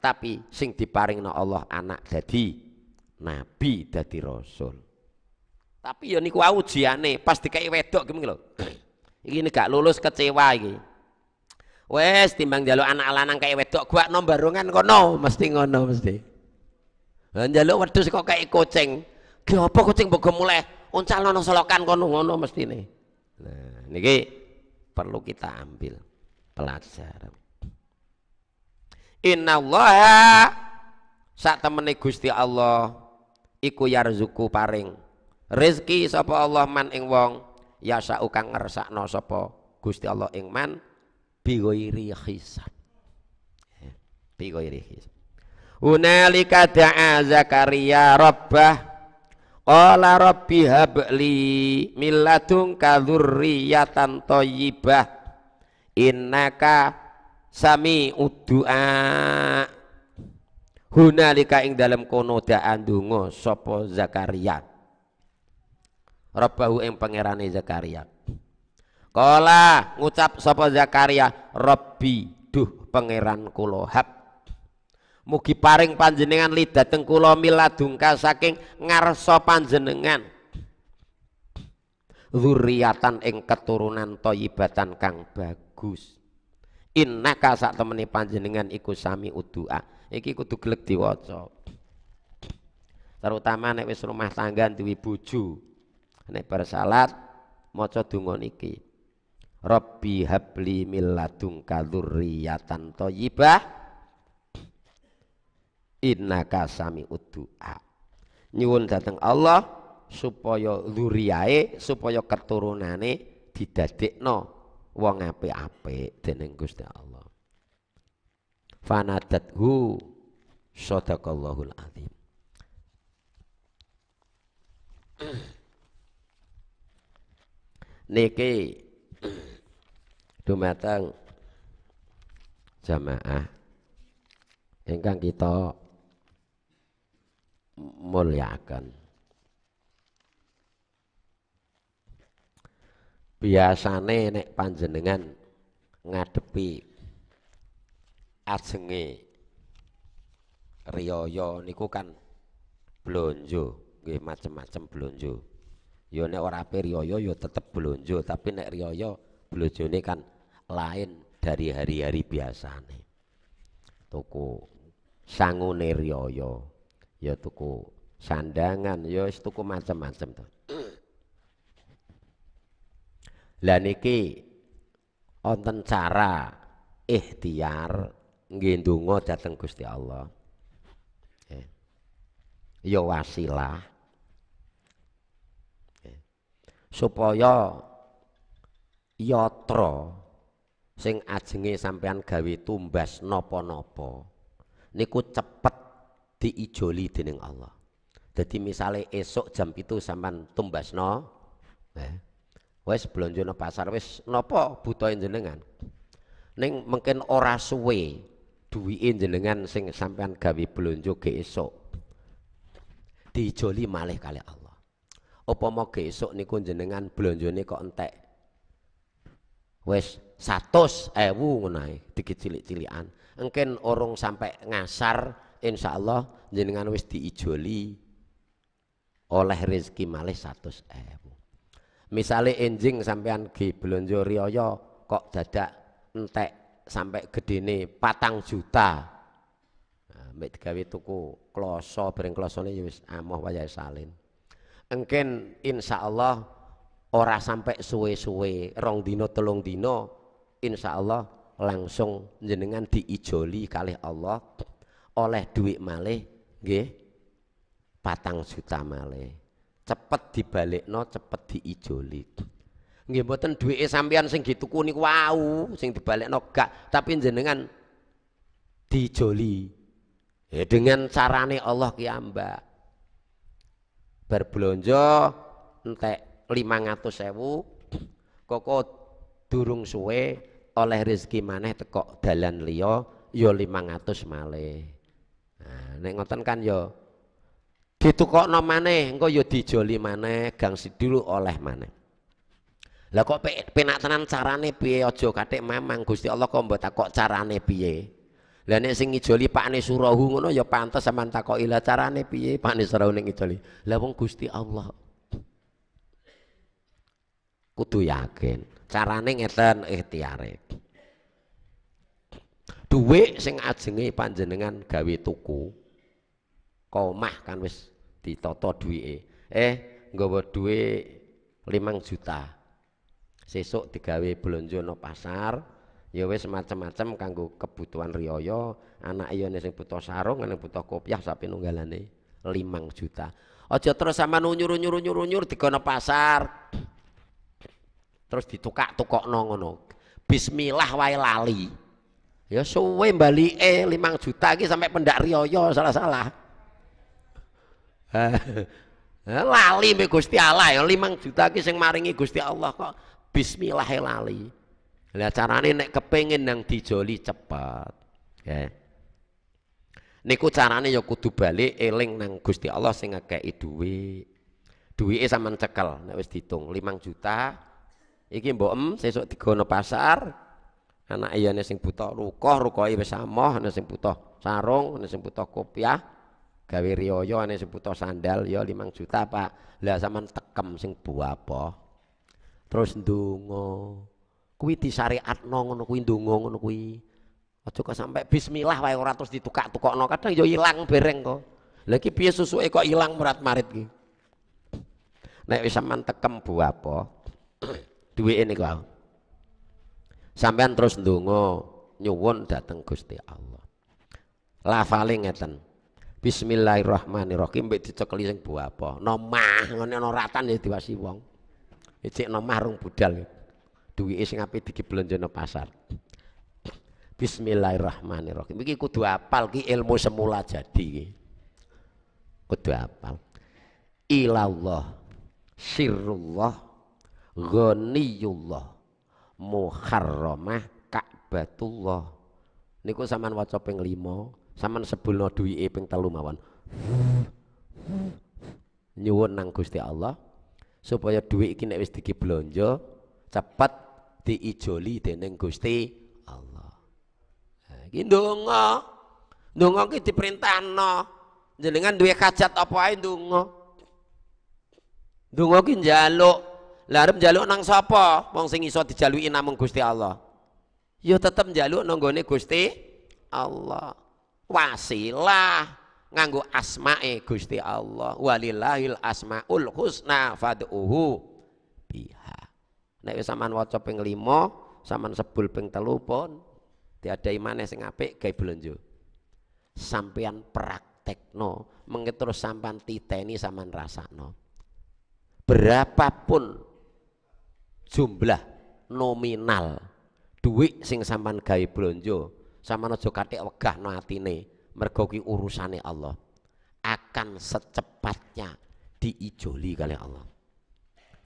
tapi sing diparingna Allah anak dadi nabi dadi rasul tapi ya niku wae ujiane, pas dikai wedok gimana lho. iki gak lulus kecewa iki. Wes timbang jaluk anak lanang kayak wedok gua nombarungan kono, mesti ngono mesti. Lah njaluk wedhus kok kayak kucing. Ki apa kucing mbok mulai nono solokan kono ngono nih. Nah, niki perlu kita ambil pelajaran. Inna Allah, saat temani Gusti Allah iku yarzuku paring rezeki sapa Allah man ing wong yasa ukang ngersakno sapa Gusti Allah ing man ghairi hisab ghairi hisab hunalika da'a zakaria rabbah Qala rabbi habli min ka dzurriyatan thayyibah innaka sami uddu'a hunalika ing dalam kono da'an sopo sapa Zakaria Rabbahu ing pangerane Zakaria. kola ngucap sapa Zakaria, Rabbi, duh pangeran kula hab. Mugi paring panjenengan lidateng kula miladungka saking ngarsa panjenengan. Zuriatan ing keturunan toyibatan kang bagus. Innaka sak temene panjenengan iku sami udua. Iki kudu gelek diwaca. Terutama nek wis rumah tangga duwe bojo nek bar salat maca donga niki Rabbi habli min ladunka dzurriyatan thayyibah innaka sami'ud du'a nyuwun dhateng Allah supaya dzuriyae supaya keturunane didadekno wong apik-apik dening Gusti Allah. Fanadathu sadaqallahul azim niki dumateng jamaah ingkang kita mulyakan biasane nek panjenengan ngadepi ajenge riyaya niku kan blonjo nggih macem-macem blonjo ya nek ora ape riyoyo yo ya tetep blonjo tapi nek riyoyo blonjone kan lain dari hari-hari biasa nih. tuku sangune riyoyo ya tuku sandangan ya wis tuku macam-macam to lah niki wonten cara ikhtiar nggih ndonga dhateng Gusti Allah eh, ya wasilah supaya yatra sing ajenge sampean gawe tumbas napa-napa niku cepet diijoli dening Allah. Jadi misalnya esok jam itu sampean tumbas no, eh, wes belanja no pasar wes nopo butuhin jenengan. Neng mungkin ora suwe duwiin jenengan sing sampean gawe belanja ke esok diijoli malih kali Allah apa mau esuk niku jenengan blonjone kok entek Wes 100 ewu ngono ae cilik cilikan engken orong sampai ngasar Allah jenengan wis diijoli oleh rezeki malih 100 ewu misale enjing sampean ge blonjo riyaya kok dadak entek sampai gedene patang juta nah, mbek digawe tuku kloso bareng klosone ya wis amoh wayahe salin engken insya Allah ora sampai suwe-suwe rong dino telung dino insya Allah langsung jenengan diijoli kali Allah oleh duit malih nggih patang juta malih cepet no cepet diijoli nggih mboten duit sampean sing gitu niku wau sing no gak tapi jenengan dijoli ya dengan carane Allah kiambak bar lima entek sewu koko durung suwe oleh rezeki maneh tekok dalan liya ya 500 malih. Nah, nek ngoten kan ya ditukokno maneh, engko ya dijoli maneh, gangsi dulu oleh maneh. Lah kok penak tenan carane piye aja katik mamang Gusti Allah kok mbok takok carane piye. Lah nek sing ngijoli pakne Surahu ngono ya pantes sampean takoki lah carane piye pakne Surahu ning ngijoli. Lah wong Gusti Allah. Kudu yakin, carane ngeten ikhtiare. Duwit sing ajenge panjenengan gawe tuku. Komah kan wis ditata duwike. Eh, nggawa duwit 5 juta. Sesuk digawe blonjono pasar, ya wis macam-macam kanggo kebutuhan riyaya anak ya sing butuh sarung ana butuh kopiah sapi nunggalane limang juta aja terus sama nyuruh-nyuruh-nyuruh digono pasar terus ditukak tukok nongono bismillah wae lali ya suwe eh limang juta iki sampai pendak riyaya salah-salah lali mbek Gusti Allah ya 5 juta iki sing maringi Gusti Allah kok bismillah lali lah carane nek kepengin nang dijoli cepat. Ya. Niku carane ya kudu balik eling nang Gusti Allah sing ngekeki duit. Duwike sampean cekel nek wis ditung 5 juta. Iki mbok em sesuk digono pasar. Anak iyane sing buta rukoh, rukoh wis amoh, ana sing buta sarung, ana sing buta kopiah, gawe riyoyo ana sing buta sandal ya limang juta, Pak. Lah sampean tekem sing buah apa? Terus dongo kuwi disyariatno ngono kuwi ndonga ngono kuwi aja kok sampai bismillah wae ora terus ditukak-tukokno kadang ya ilang bereng kok lha iki piye susuke kok ilang murat marit ki nek wis sampean tekem bu apa duwike niku sampean terus ndonga nyuwun dateng Gusti Allah lafale ngeten Bismillahirrahmanirrahim mbek dicekeli sing bu apa nomah ngene ana ratan ya diwasi wong Ijik nomah rung budal gitu duwike sing apik no pasar. Bismillahirrahmanirrahim. Iki kudu apal ki ilmu semula jadi Kudu apal. Ilallah sirullah ghaniyullah muharramah ka'batullah. Niku sampean waca ping 5, sampean sebulno duwike ping 3 mawon. Nyuwun nang Gusti Allah supaya duit iki nek wis dikiblonjo cepet diijoli dening Gusti Allah. Nah, iki ndonga. Ndonga ki diperintahno. Jenengan duwe hajat apa ae ndonga. Ndonga ki njaluk. Lah arep njaluk nang sapa? Wong sing iso dijaluki namung Gusti Allah. Ya tetep njaluk nang gone Gusti Allah. Wasilah nganggo asmae Gusti Allah. Walillahil asmaul husna fad'uhu biha nek wis sampean waca ping 5 sampean sebul ping 3 pun diadai maneh sing apik gawe blonjo sampean praktekno mengke terus sampean titeni sampean rasakno berapapun jumlah nominal duit sing sampean gawe blonjo sampean aja kathik no atine mergo ki urusane Allah akan secepatnya diijoli kali Allah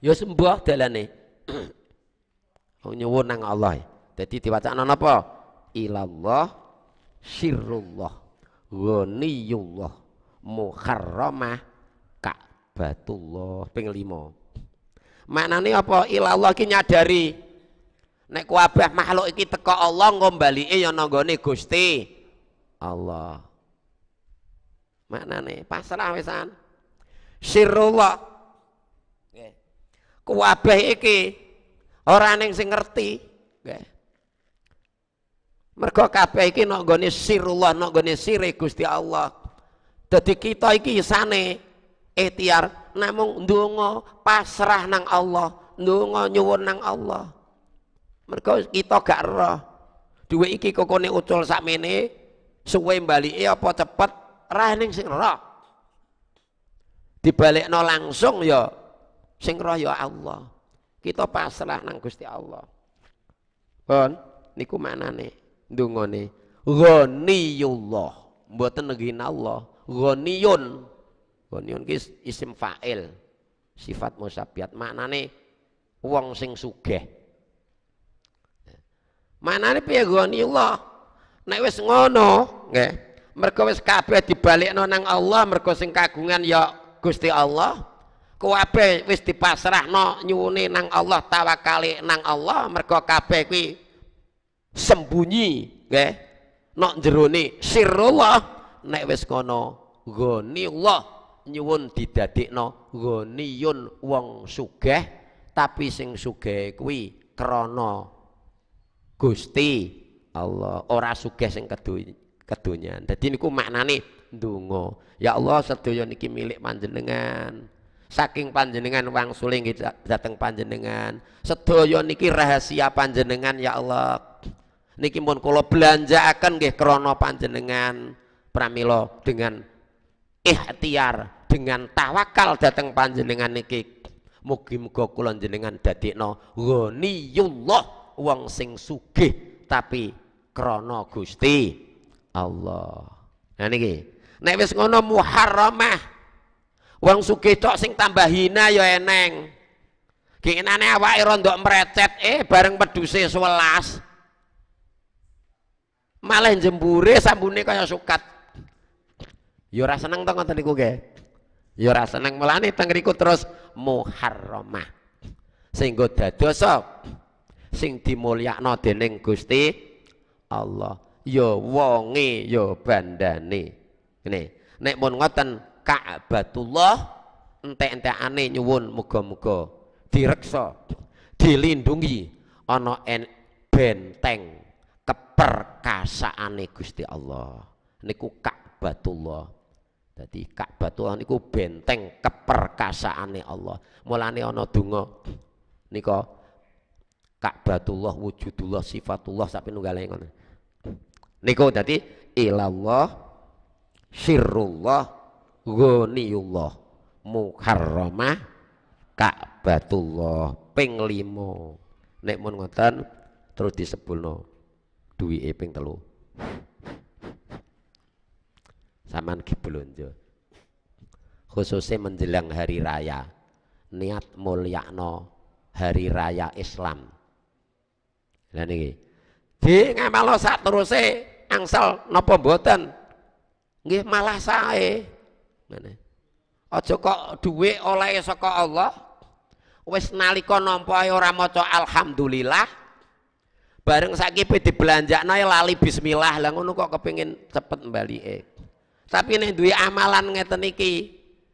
ya sembah dalane nyuwun nang Allah dadi diwacana apa? ilallah Sirullah, ghaniyullah mukharramah ka'batullah ping 5 maknane apa ilallah ki nyadari nek kuabah makhluk iki teko Allah ngombalike ya nanggone Gusti Allah maknane pasrah wisan Sirullah. Kuwabeh iki ora ning sing ngerti. Nggih. Mergo kabeh iki nok gone sirullah, nok gone sire Gusti Allah. Dadi kita iki isane ikhtiar namung ndonga pasrah nang Allah, ndonga nyuwun nang Allah. Mergo kita gak roh. Duwe iki kokone ucul sakmene, suwe mbalike apa cepet, ra ning sing roh. Dibalekno langsung ya Sing roh ya Allah. Kita pasrah nang Gusti Allah. Pun niku manane ndungone ghaniyullah. Mboten negin Allah, ghaniyun. Ghaniyun ki isim fa'il. Sifat musabiat maknane wong sing sugih. Manane piye ghaniyullah? Nek wis ngono, nggih. Mergo wis kabeh dibalekno nang Allah, mergo sing kagungan ya Gusti Allah kabeh wis dipasrahno nyuwune nang Allah kali nang Allah mergo kabeh kuwi sembunyi nggih nok jerone sirullah nek wis kono Allah nyuwun didadekno ghaniyun wong sugih tapi sing sugih kuwi krana Gusti Allah ora sugih sing kedunya kedunyan dadi niku maknane ndonga ya Allah sedaya niki milik panjenengan saking panjenengan wang suling datang panjenengan sedoyo niki rahasia panjenengan ya Allah niki pun kalau belanja akan nggih krono panjenengan pramilo dengan ikhtiar dengan tawakal datang panjenengan niki mugi-mugi kula jenengan no ghaniyullah wong sing sugih tapi krono Gusti Allah. Nah niki nek wis ngono muharramah Wong sugih tok sing tambah hina ya eneng. Keinginane awake rondok merecet eh bareng peduse 11. Malah jembure sambune kaya sukat. Ya ora seneng to ngoten niku nggih. Ya ora seneng melane teng terus muharramah. Sehingga dados sing dimulyakno dening Gusti Allah. Ya wonge ya bandane. Ngene. Nek pun ngoten Ka'batullah ente-ente ane nyuwun muga-muga direksa dilindungi ana benteng keperkasaane Gusti Allah niku Ka'batullah Dadi Ka'batullah niku benteng keperkasaane Allah. Mulane ana donga nika Ka'batullah wujudullah sifatullah sampe nunggale ngono. Niku dadi ilallah sirullah. Ghaniullah, mukarramah Ka'batullah ping 5 nek mau ngoten terus disebulno duwike ping 3 Saman ki khususnya menjelang hari raya niat no hari raya Islam lha niki di ngamalo sak teruse angsal napa mboten nggih malah sae Ngene. Aja kok dhuwit oleh saka Allah. Wis nalika nampa ora maca alhamdulillah. Bareng saiki dibelanjakno lali bismillah. Lah ngono kok kepengin cepet mbalike. Tapi nek duwe amalan ngeten iki,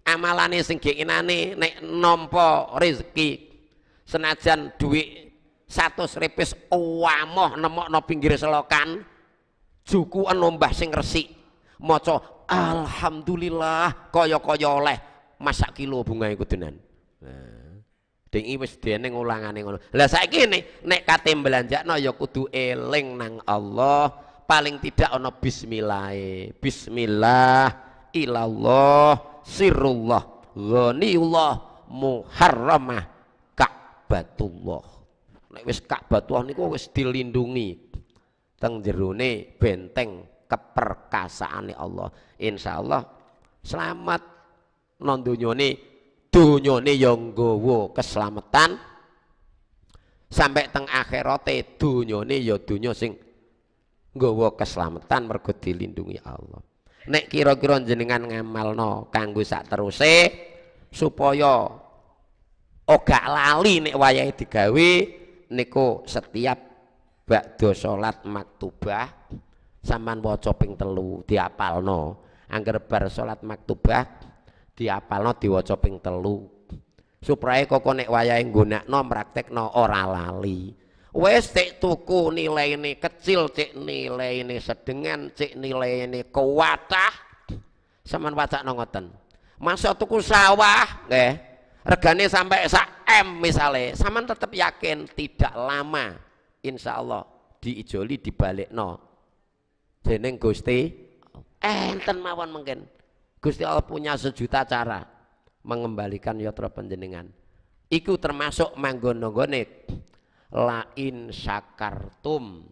amalane sing gekinane nek nampa rezeki senajan duit satu seripis wamoh nemokno pinggir selokan jukuan nombah sing resik Moco, alhamdulillah koyo koyo oleh masak kilo bunga iku tenan. Nah, dingi wis dening ulangane ngono. Lah saiki nek nek kate belanjakno ya kudu eling nang Allah, paling tidak ana bismillah. Bismillah ilallah sirullah, ghaniullah muharramah Ka'batullah. Nek wis Ka'batullah niku wis dilindungi teng jerone benteng keperkasaane Allah insya Allah selamat non dunyoni dunyoni yang gowo keselamatan sampai teng akhirate dunyone ya dunya sing nggawa keselamatan mergo dilindungi Allah nek kira-kira jenengan ngamalno kanggo sak teruse supaya ora lali nek wayahe digawe niku setiap bakda salat maktubah sampean waca ping telu diapalno angger bar salat maktubah diapalno diwaca ping telu supaya kok nek wayahe nggunakno praktekno ora lali wis cek tuku ini kecil cek ini sedengan cek ini kuatah sampean wacakno ngoten masa tuku sawah nggih regane sampai sak M misale sampean tetap yakin tidak lama insyaallah diijoli no Jeneng Gusti enten mawon mungkin Gusti Allah punya sejuta cara mengembalikan yatra panjenengan iku termasuk manggon-nggone lain sakartum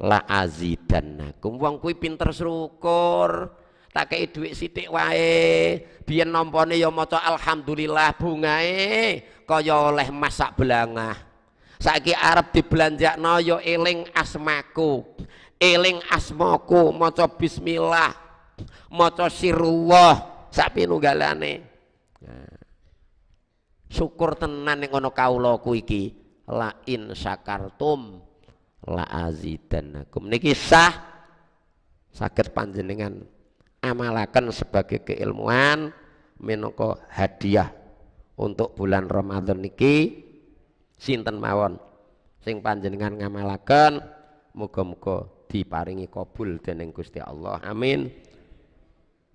la azidannakum wong kuwi pinter syukur tak kei dhuwit sithik wae biyen nampane ya maca alhamdulillah bungae kaya oleh masak belangah saiki arep dibelanjakno ya eling asmaku eling mo maca bismillah maca sirullah sak pinunggalane syukur tenan yang ana kaula ku iki la in syakartum la azidannakum niki sah saged panjenengan amalaken sebagai keilmuan minangka hadiah untuk bulan Ramadan niki sinten mawon sing panjenengan ngamalaken muga-muga diparingi kabul dening Gusti Allah amin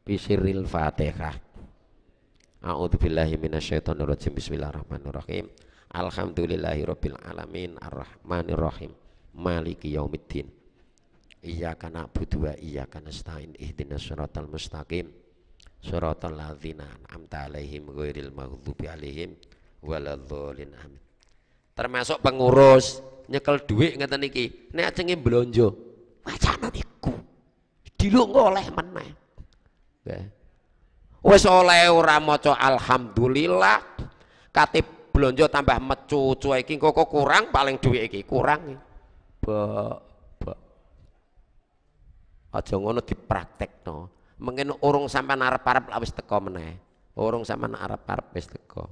bisiril fatihah A'udzubillahi minasyaitonirrajim bismillahirrahmanirrahim rabbil alamin rahim maliki yaumiddin iyyaka na'budu wa iyyaka nasta'in ihdinas siratal mustaqim siratal ladzina an'amta alaihim ghairil maghdubi alaihim waladhdallin amin termasuk pengurus nyekel duit ngeten iki nek ajenge blonjo Wacanan iku dilungguh oleh meneh. Wis oleh ora maca alhamdulillah kate blonjo tambah mecucu iki kok kurang paling dhuwit iki kurang. Bok bok. Aja ngono dipraktekno. Mungkin urung sampean arep-arep lak wis teko meneh. Urung sampean arep-arep wis teko.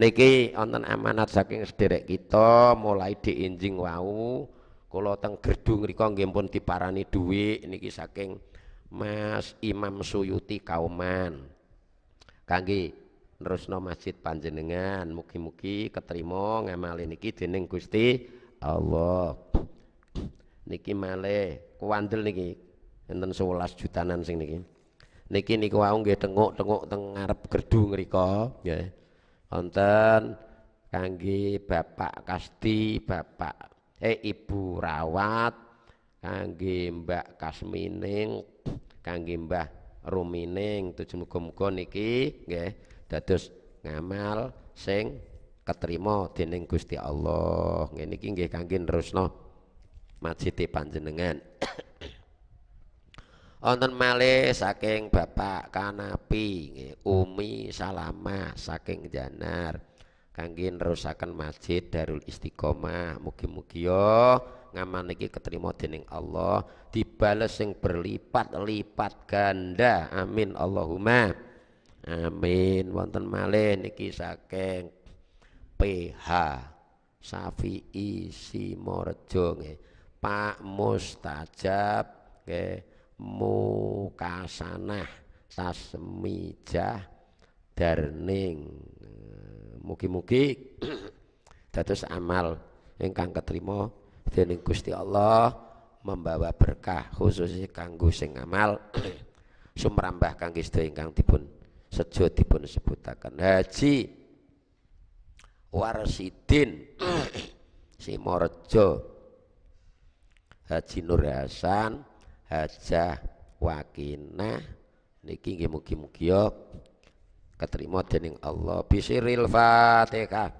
Niki wonten amanat saking sederek kita mulai diinjing wau kula teng gerdu rika nggih pun diparani dhuwit niki saking Mas Imam Suyuti Kauman. Kangge nerusno masjid panjenengan mugi-mugi katrima ngamali niki dening Gusti Allah. Niki malih kuandel niki enten 11 jutaan sing niki. Niki niku wau nggih tenguk-tenguk teng ngarep gerdu rika nggih. Wonten kangge Bapak Kasti, Bapak eh ibu rawat kangge Mbak Kasmining kangge Mbah Rumining tujuh muga-muga niki nggih dados ngamal sing keterima dening Gusti Allah ngene iki nggih kangge nerusno masjid panjenengan wonten malih saking Bapak Kanapi nggih Umi Salama saking Janar kangge nerusaken masjid Darul Istiqomah mugi-mugi yo ya ngaman iki keterima dening Allah dibales sing berlipat-lipat ganda amin Allahumma amin wonten malih niki saking PH Safi'i Simorjo Pak Mustajab ke Mukasanah Tasmijah Darning Mugi-mugi dados amal ingkang ketrima dening Gusti Allah membawa berkah khususnya kanggo sing amal sumrambah kangge sedaya ingkang dipun sejo dipun sebutaken haji warsidin Simorejo Haji Nur Hasan Hajah Wakinah niki nggih mugi-mugi ya keterima dening Allah bisiril fatihah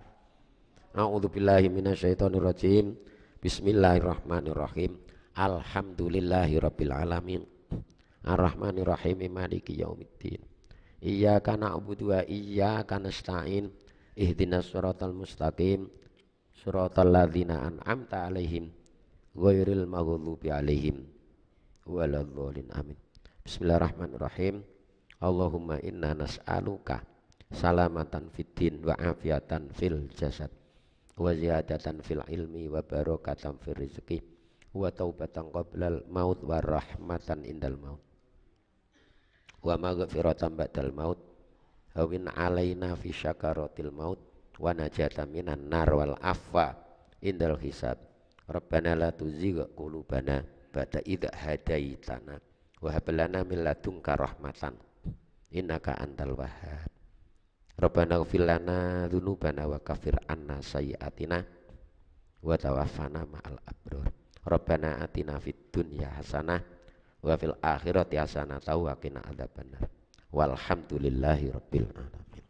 A'udzubillahi minasyaitonirrajim Bismillahirrahmanirrahim Alhamdulillahirabbil alamin Arrahmanirrahim maliki yaumiddin Iyyaka na'budu wa iyyaka nasta'in ihdinas siratal mustaqim siratal ladzina an'amta alaihim ghairil maghdubi alaihim waladhdallin amin Bismillahirrahmanirrahim Allahumma inna nas'aluka salamatan fiddin wa afiatan fil jasad wa ziyadatan fil ilmi wa barakatan fil rizqi wa taubatan qablal maut wa rahmatan indal maut wa maghfiratan ba'dal maut hawin alaina fi syakaratil maut wa najatan minan nar wal afwa indal hisab rabbana la tuzigh qulubana ba'da idh hadaitana wa hab lana min ladunka rahmatan innaka antal wahhab Rabbana ighfir lana dzunubana wa kafir anna sayiatina wa tawaffana ma'al abrur Rabbana atina fid dunya hasanah wa fil akhirati hasanah wa qina adzabannar walhamdulillahi rabbil alamin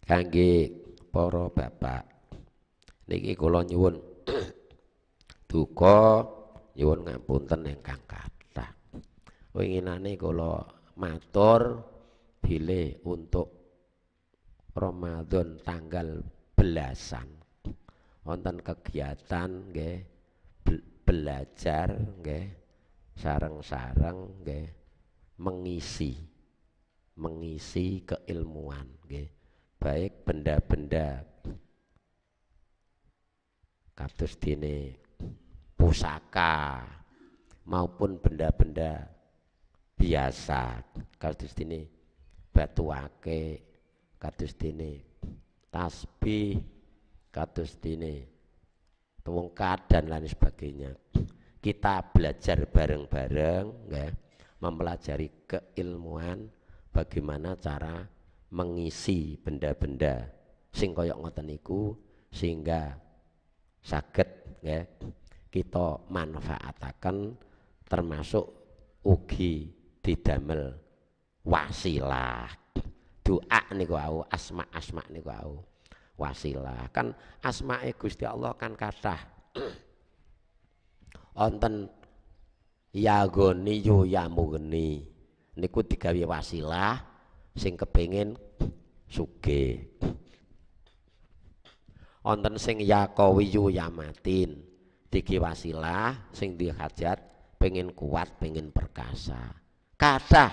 Kangge para bapak niki kula nyuwun duka nyuwun ngapunten ingkang kathah penginane kalau matur bilih untuk Ramadan tanggal belasan wonten kegiatan nggih be belajar nggih sareng-sareng nggih mengisi mengisi keilmuan nggih baik benda-benda kados dene pusaka maupun benda-benda biasa kados dene batu ake kados dene tasbih kados dene tungkat dan lain sebagainya kita belajar bareng-bareng ya, mempelajari keilmuan bagaimana cara mengisi benda-benda sing koyok ngoten niku sehingga saged ya, kita manfaatakan termasuk ugi didamel wasilah doa niku au asma asma niku au wasilah kan asma Gusti Allah kan kasah. Onten ya goni yu ya mugni niku digawe wasilah sing kepingin suge. Onten sing ya yu ya matin digi wasilah sing dihajat pengen kuat pengen perkasa kata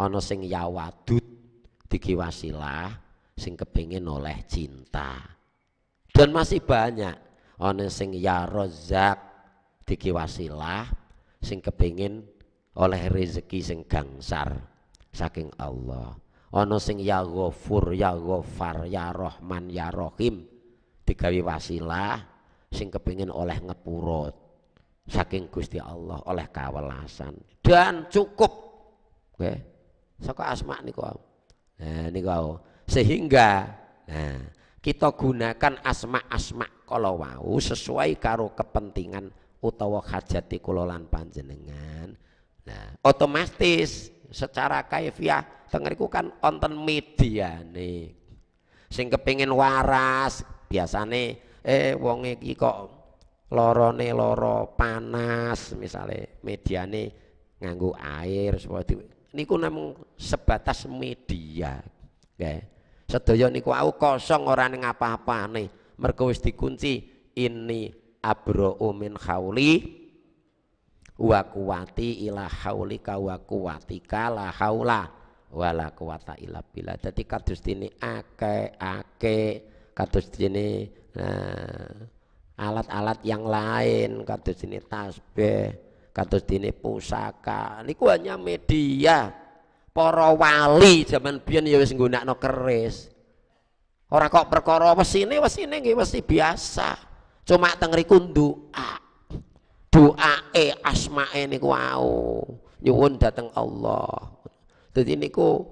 ono sing yawadud dikiwasilah sing kepingin oleh cinta dan masih banyak ono sing ya rozak dikiwasilah sing kepingin oleh rezeki sing gangsar saking Allah ono sing ya ghafur ya ghafar ya rahman ya rahim digawe wasilah sing kepingin oleh ngepurut saking Gusti Allah oleh kawelasan dan cukup Oke. saka asma nih niku nah niku sehingga nah kita gunakan asma-asma kala wau sesuai karo kepentingan utawa hajati kula lan panjenengan nah otomatis secara kaifiah tengeriku kan onten media nih sing kepingin waras biasa nih, eh wong iki kok lorone loro panas misalnya media nih nganggu air supaya niku namung sebatas media nggih sedaya niku aku kosong orang yang apa-apane mergo wis dikunci ini abra'u min khawli wa kuwati ila ka wa ka la haula wala kuwata ila bila jadi kadus ini ake ake kadus ini eh, alat-alat yang lain kadus ini tasbih kados dene pusaka niku hanya media para wali zaman biyen ya wis nggunakno keris ora kok perkara wesine wesine nggih wesi biasa cuma teng riku doa doae asmae niku wau nyuwun dateng Allah dadi niku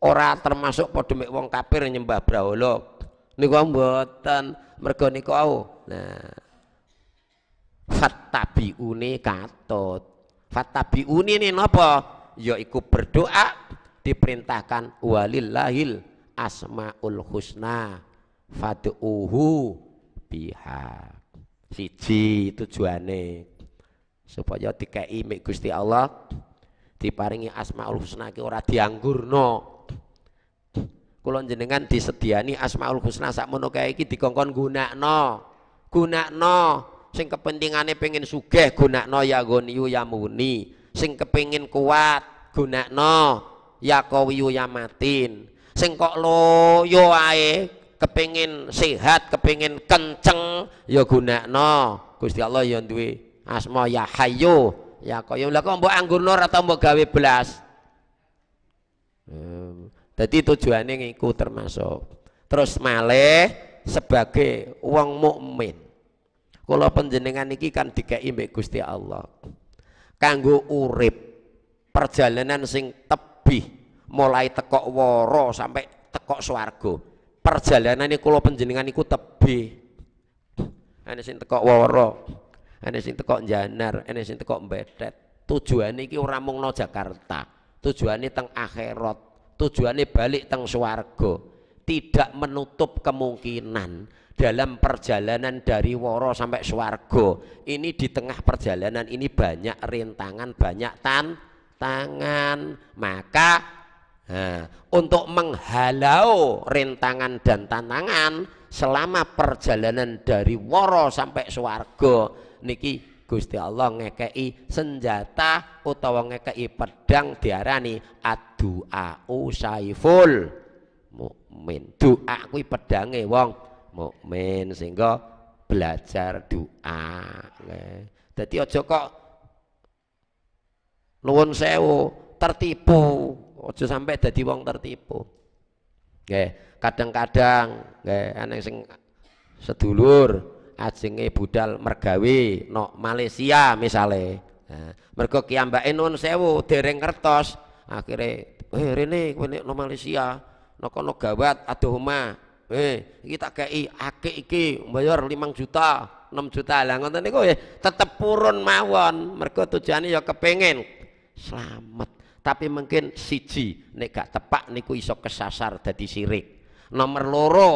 ora termasuk padha wong kafir nyembah brahala niku mboten mergo niku nah Uni fattabiuni katut fattabiuni ini yo yaiku berdoa diperintahkan walillahil asmaul husna fad'uhu biha siji tujuane supaya dikai mik Gusti Allah diparingi asmaul husna ki ora dianggurno kula jenengan disediani asmaul husna sakmono kae iki dikongkon gunakno no sing kepentingane pengen sugih gunakno ya goniyu ya muni sing kepengin kuat gunakno ya kawiyu ya matin sing kok loyo ae kepengin sehat kepengin kenceng ya gunakno Gusti Allah ya duwe asma ya hayyu ya yang lha kok anggur nor atau mbok gawe belas hmm. jadi tujuannya ngiku termasuk terus male sebagai uang mukmin kalau penjenengan ini kan dikei mbak Gusti Allah kanggo urip perjalanan sing tebih mulai tekok woro sampai tekok swargo, perjalanan ini kalau penjenengan itu tebih Ini sing tekok woro Ini sing tekok janar Ini sing tekok mbedet Tujuan ini orang mau no Jakarta ini teng akhirat ini balik teng swargo, tidak menutup kemungkinan dalam perjalanan dari woro sampai swargo ini di tengah perjalanan ini banyak rintangan banyak tantangan maka nah, untuk menghalau rintangan dan tantangan selama perjalanan dari woro sampai swargo niki Gusti Allah ngekei senjata utawa ngekei pedang diarani adu'a saiful mukmin doa kuwi pedange wong mukmin sehingga belajar doa jadi ojo kok nuwun sewu tertipu ojo sampai jadi wong tertipu nggih kadang-kadang nggih ana sing sedulur ajenge budal mergawe no Malaysia misale nah, mergo kiambake nuwun sewu dereng kertos akhirnya eh rene kowe no Malaysia no kono gawat aduh omah eh kita kei ake iki bayar limang juta 6 juta lah ngoten niku ya tetep purun mawon mergo tujuane ya kepengin selamat tapi mungkin siji nek gak tepak niku iso kesasar dadi sirik nomor loro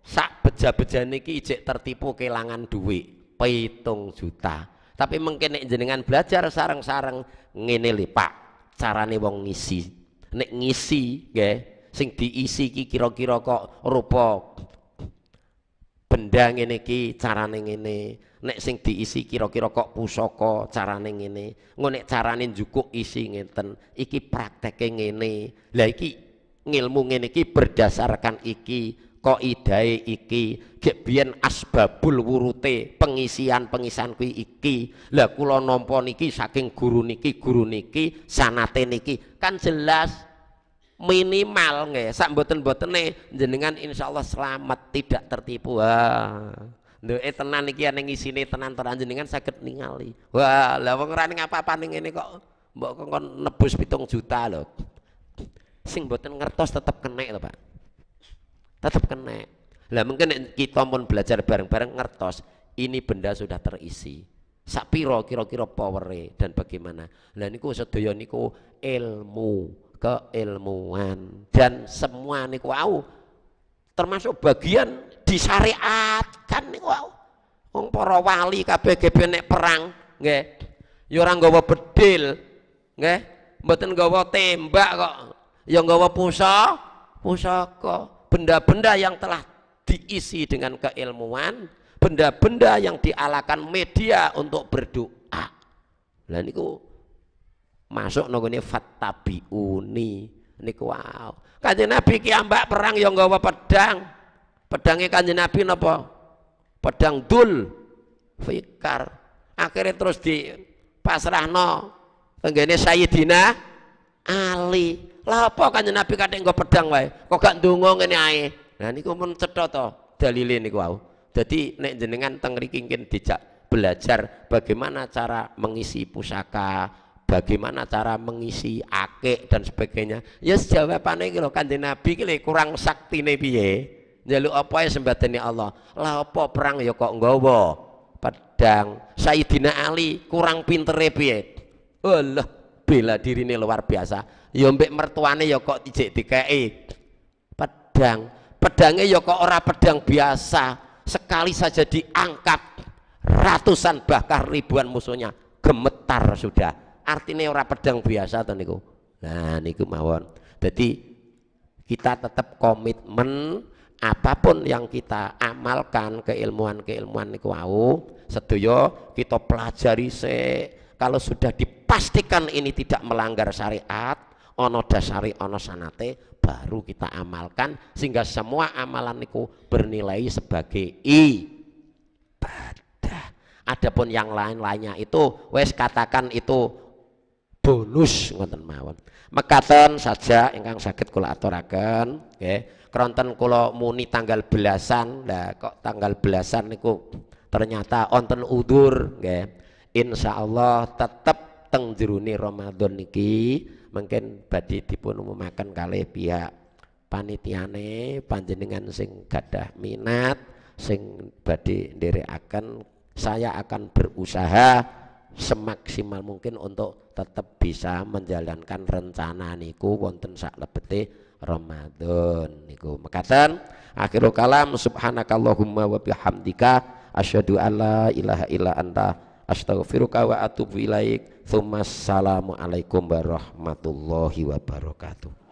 sak beja-beja niki ijek tertipu kelangan duit pitung juta tapi mungkin nek jenengan belajar sarang-sarang ngene lho Pak carane wong ngisi nek ngisi nggih sing diisi ki kira-kira kok rupa benda ngene iki carane ngene nek sing diisi kira-kira kok pusaka carane ngene engko carane njukuk isi ngeten iki prakteke ngene lah iki ngilmu ngene iki berdasarkan iki kok idae iki gek biyen asbabul wurute pengisian-pengisian kuwi iki lah kula nampa niki saking guru niki guru niki sanate niki kan jelas minimal nggih sak mboten-mbotene jenengan insyaallah selamat tidak tertipu wah eh tenan iki nengi sini tenan tenan jenengan saged ningali wah lah wong ora ning apa-apane ngene kok mbok kon nebus pitung juta lho sing mboten ngertos tetep kenek lho Pak tetep kenek lah mungkin kita pun belajar bareng-bareng ngertos ini benda sudah terisi sak piro kira-kira powere dan bagaimana lah niku sedaya niku ilmu keilmuan dan semua niku wow termasuk bagian disyariatkan niku wow wong para wali kabeh nek perang nggih ya ora nggawa bedil nggih mboten nggawa tembak kok ya nggawa pusa kok benda-benda yang telah diisi dengan keilmuan benda-benda yang dialakan media untuk berdoa lah niku masuk nggone fattabiuni niku wow. Kanjeng Nabi ki ambak perang ya nggawa pedang. pedangnya Kanjeng Nabi napa? Pedang dul fikar. Akhirnya terus di pasrahno tenggene Sayyidina Ali. Lah apa Kanjeng Nabi kathik nggo pedang wae? Kok gak ndonga ngene ae? Nah niku pun cetha to dalile niku wow jadi nek jenengan teng mriki dijak belajar bagaimana cara mengisi pusaka, bagaimana cara mengisi akik dan sebagainya ya yes, jawabannya kalau kan di nabi iki kurang saktine piye nyeluk ya, apa ya sembatani Allah lah apa perang ya kok nggawa pedang Sayyidina Ali kurang pinter piye Allah bela diri ini luar biasa ya mbak mertuane ya kok tijik dikeki pedang pedangnya ya kok ora pedang biasa sekali saja diangkat ratusan bahkan ribuan musuhnya gemetar sudah artinya ora pedang biasa atau niku nah niku mawon jadi kita tetap komitmen apapun yang kita amalkan keilmuan-keilmuan niku wau sedaya kita pelajari se kalau sudah dipastikan ini tidak melanggar syariat ono dasari ono sanate baru kita amalkan sehingga semua amalan niku bernilai sebagai ibadah adapun yang lain-lainnya itu wes katakan itu bonus wonten mawon mekaten saja ingkang sakit kula aturaken nggih kronten kula muni tanggal belasan lah kok tanggal belasan niku ternyata onten udur nggih insyaallah tetep teng jeruni Ramadan niki mungkin badhe dipun umumaken kalih pihak panitiane panjenengan sing gadah minat sing badhe nderekaken saya akan berusaha semaksimal mungkin untuk tetap bisa menjalankan rencana niku wonten sak lebeti Ramadan niku mekaten akhirul kalam subhanakallahumma wa bihamdika asyhadu alla ilaha illa anta astaghfiruka wa atubu ilaik thumma assalamu alaikum warahmatullahi wabarakatuh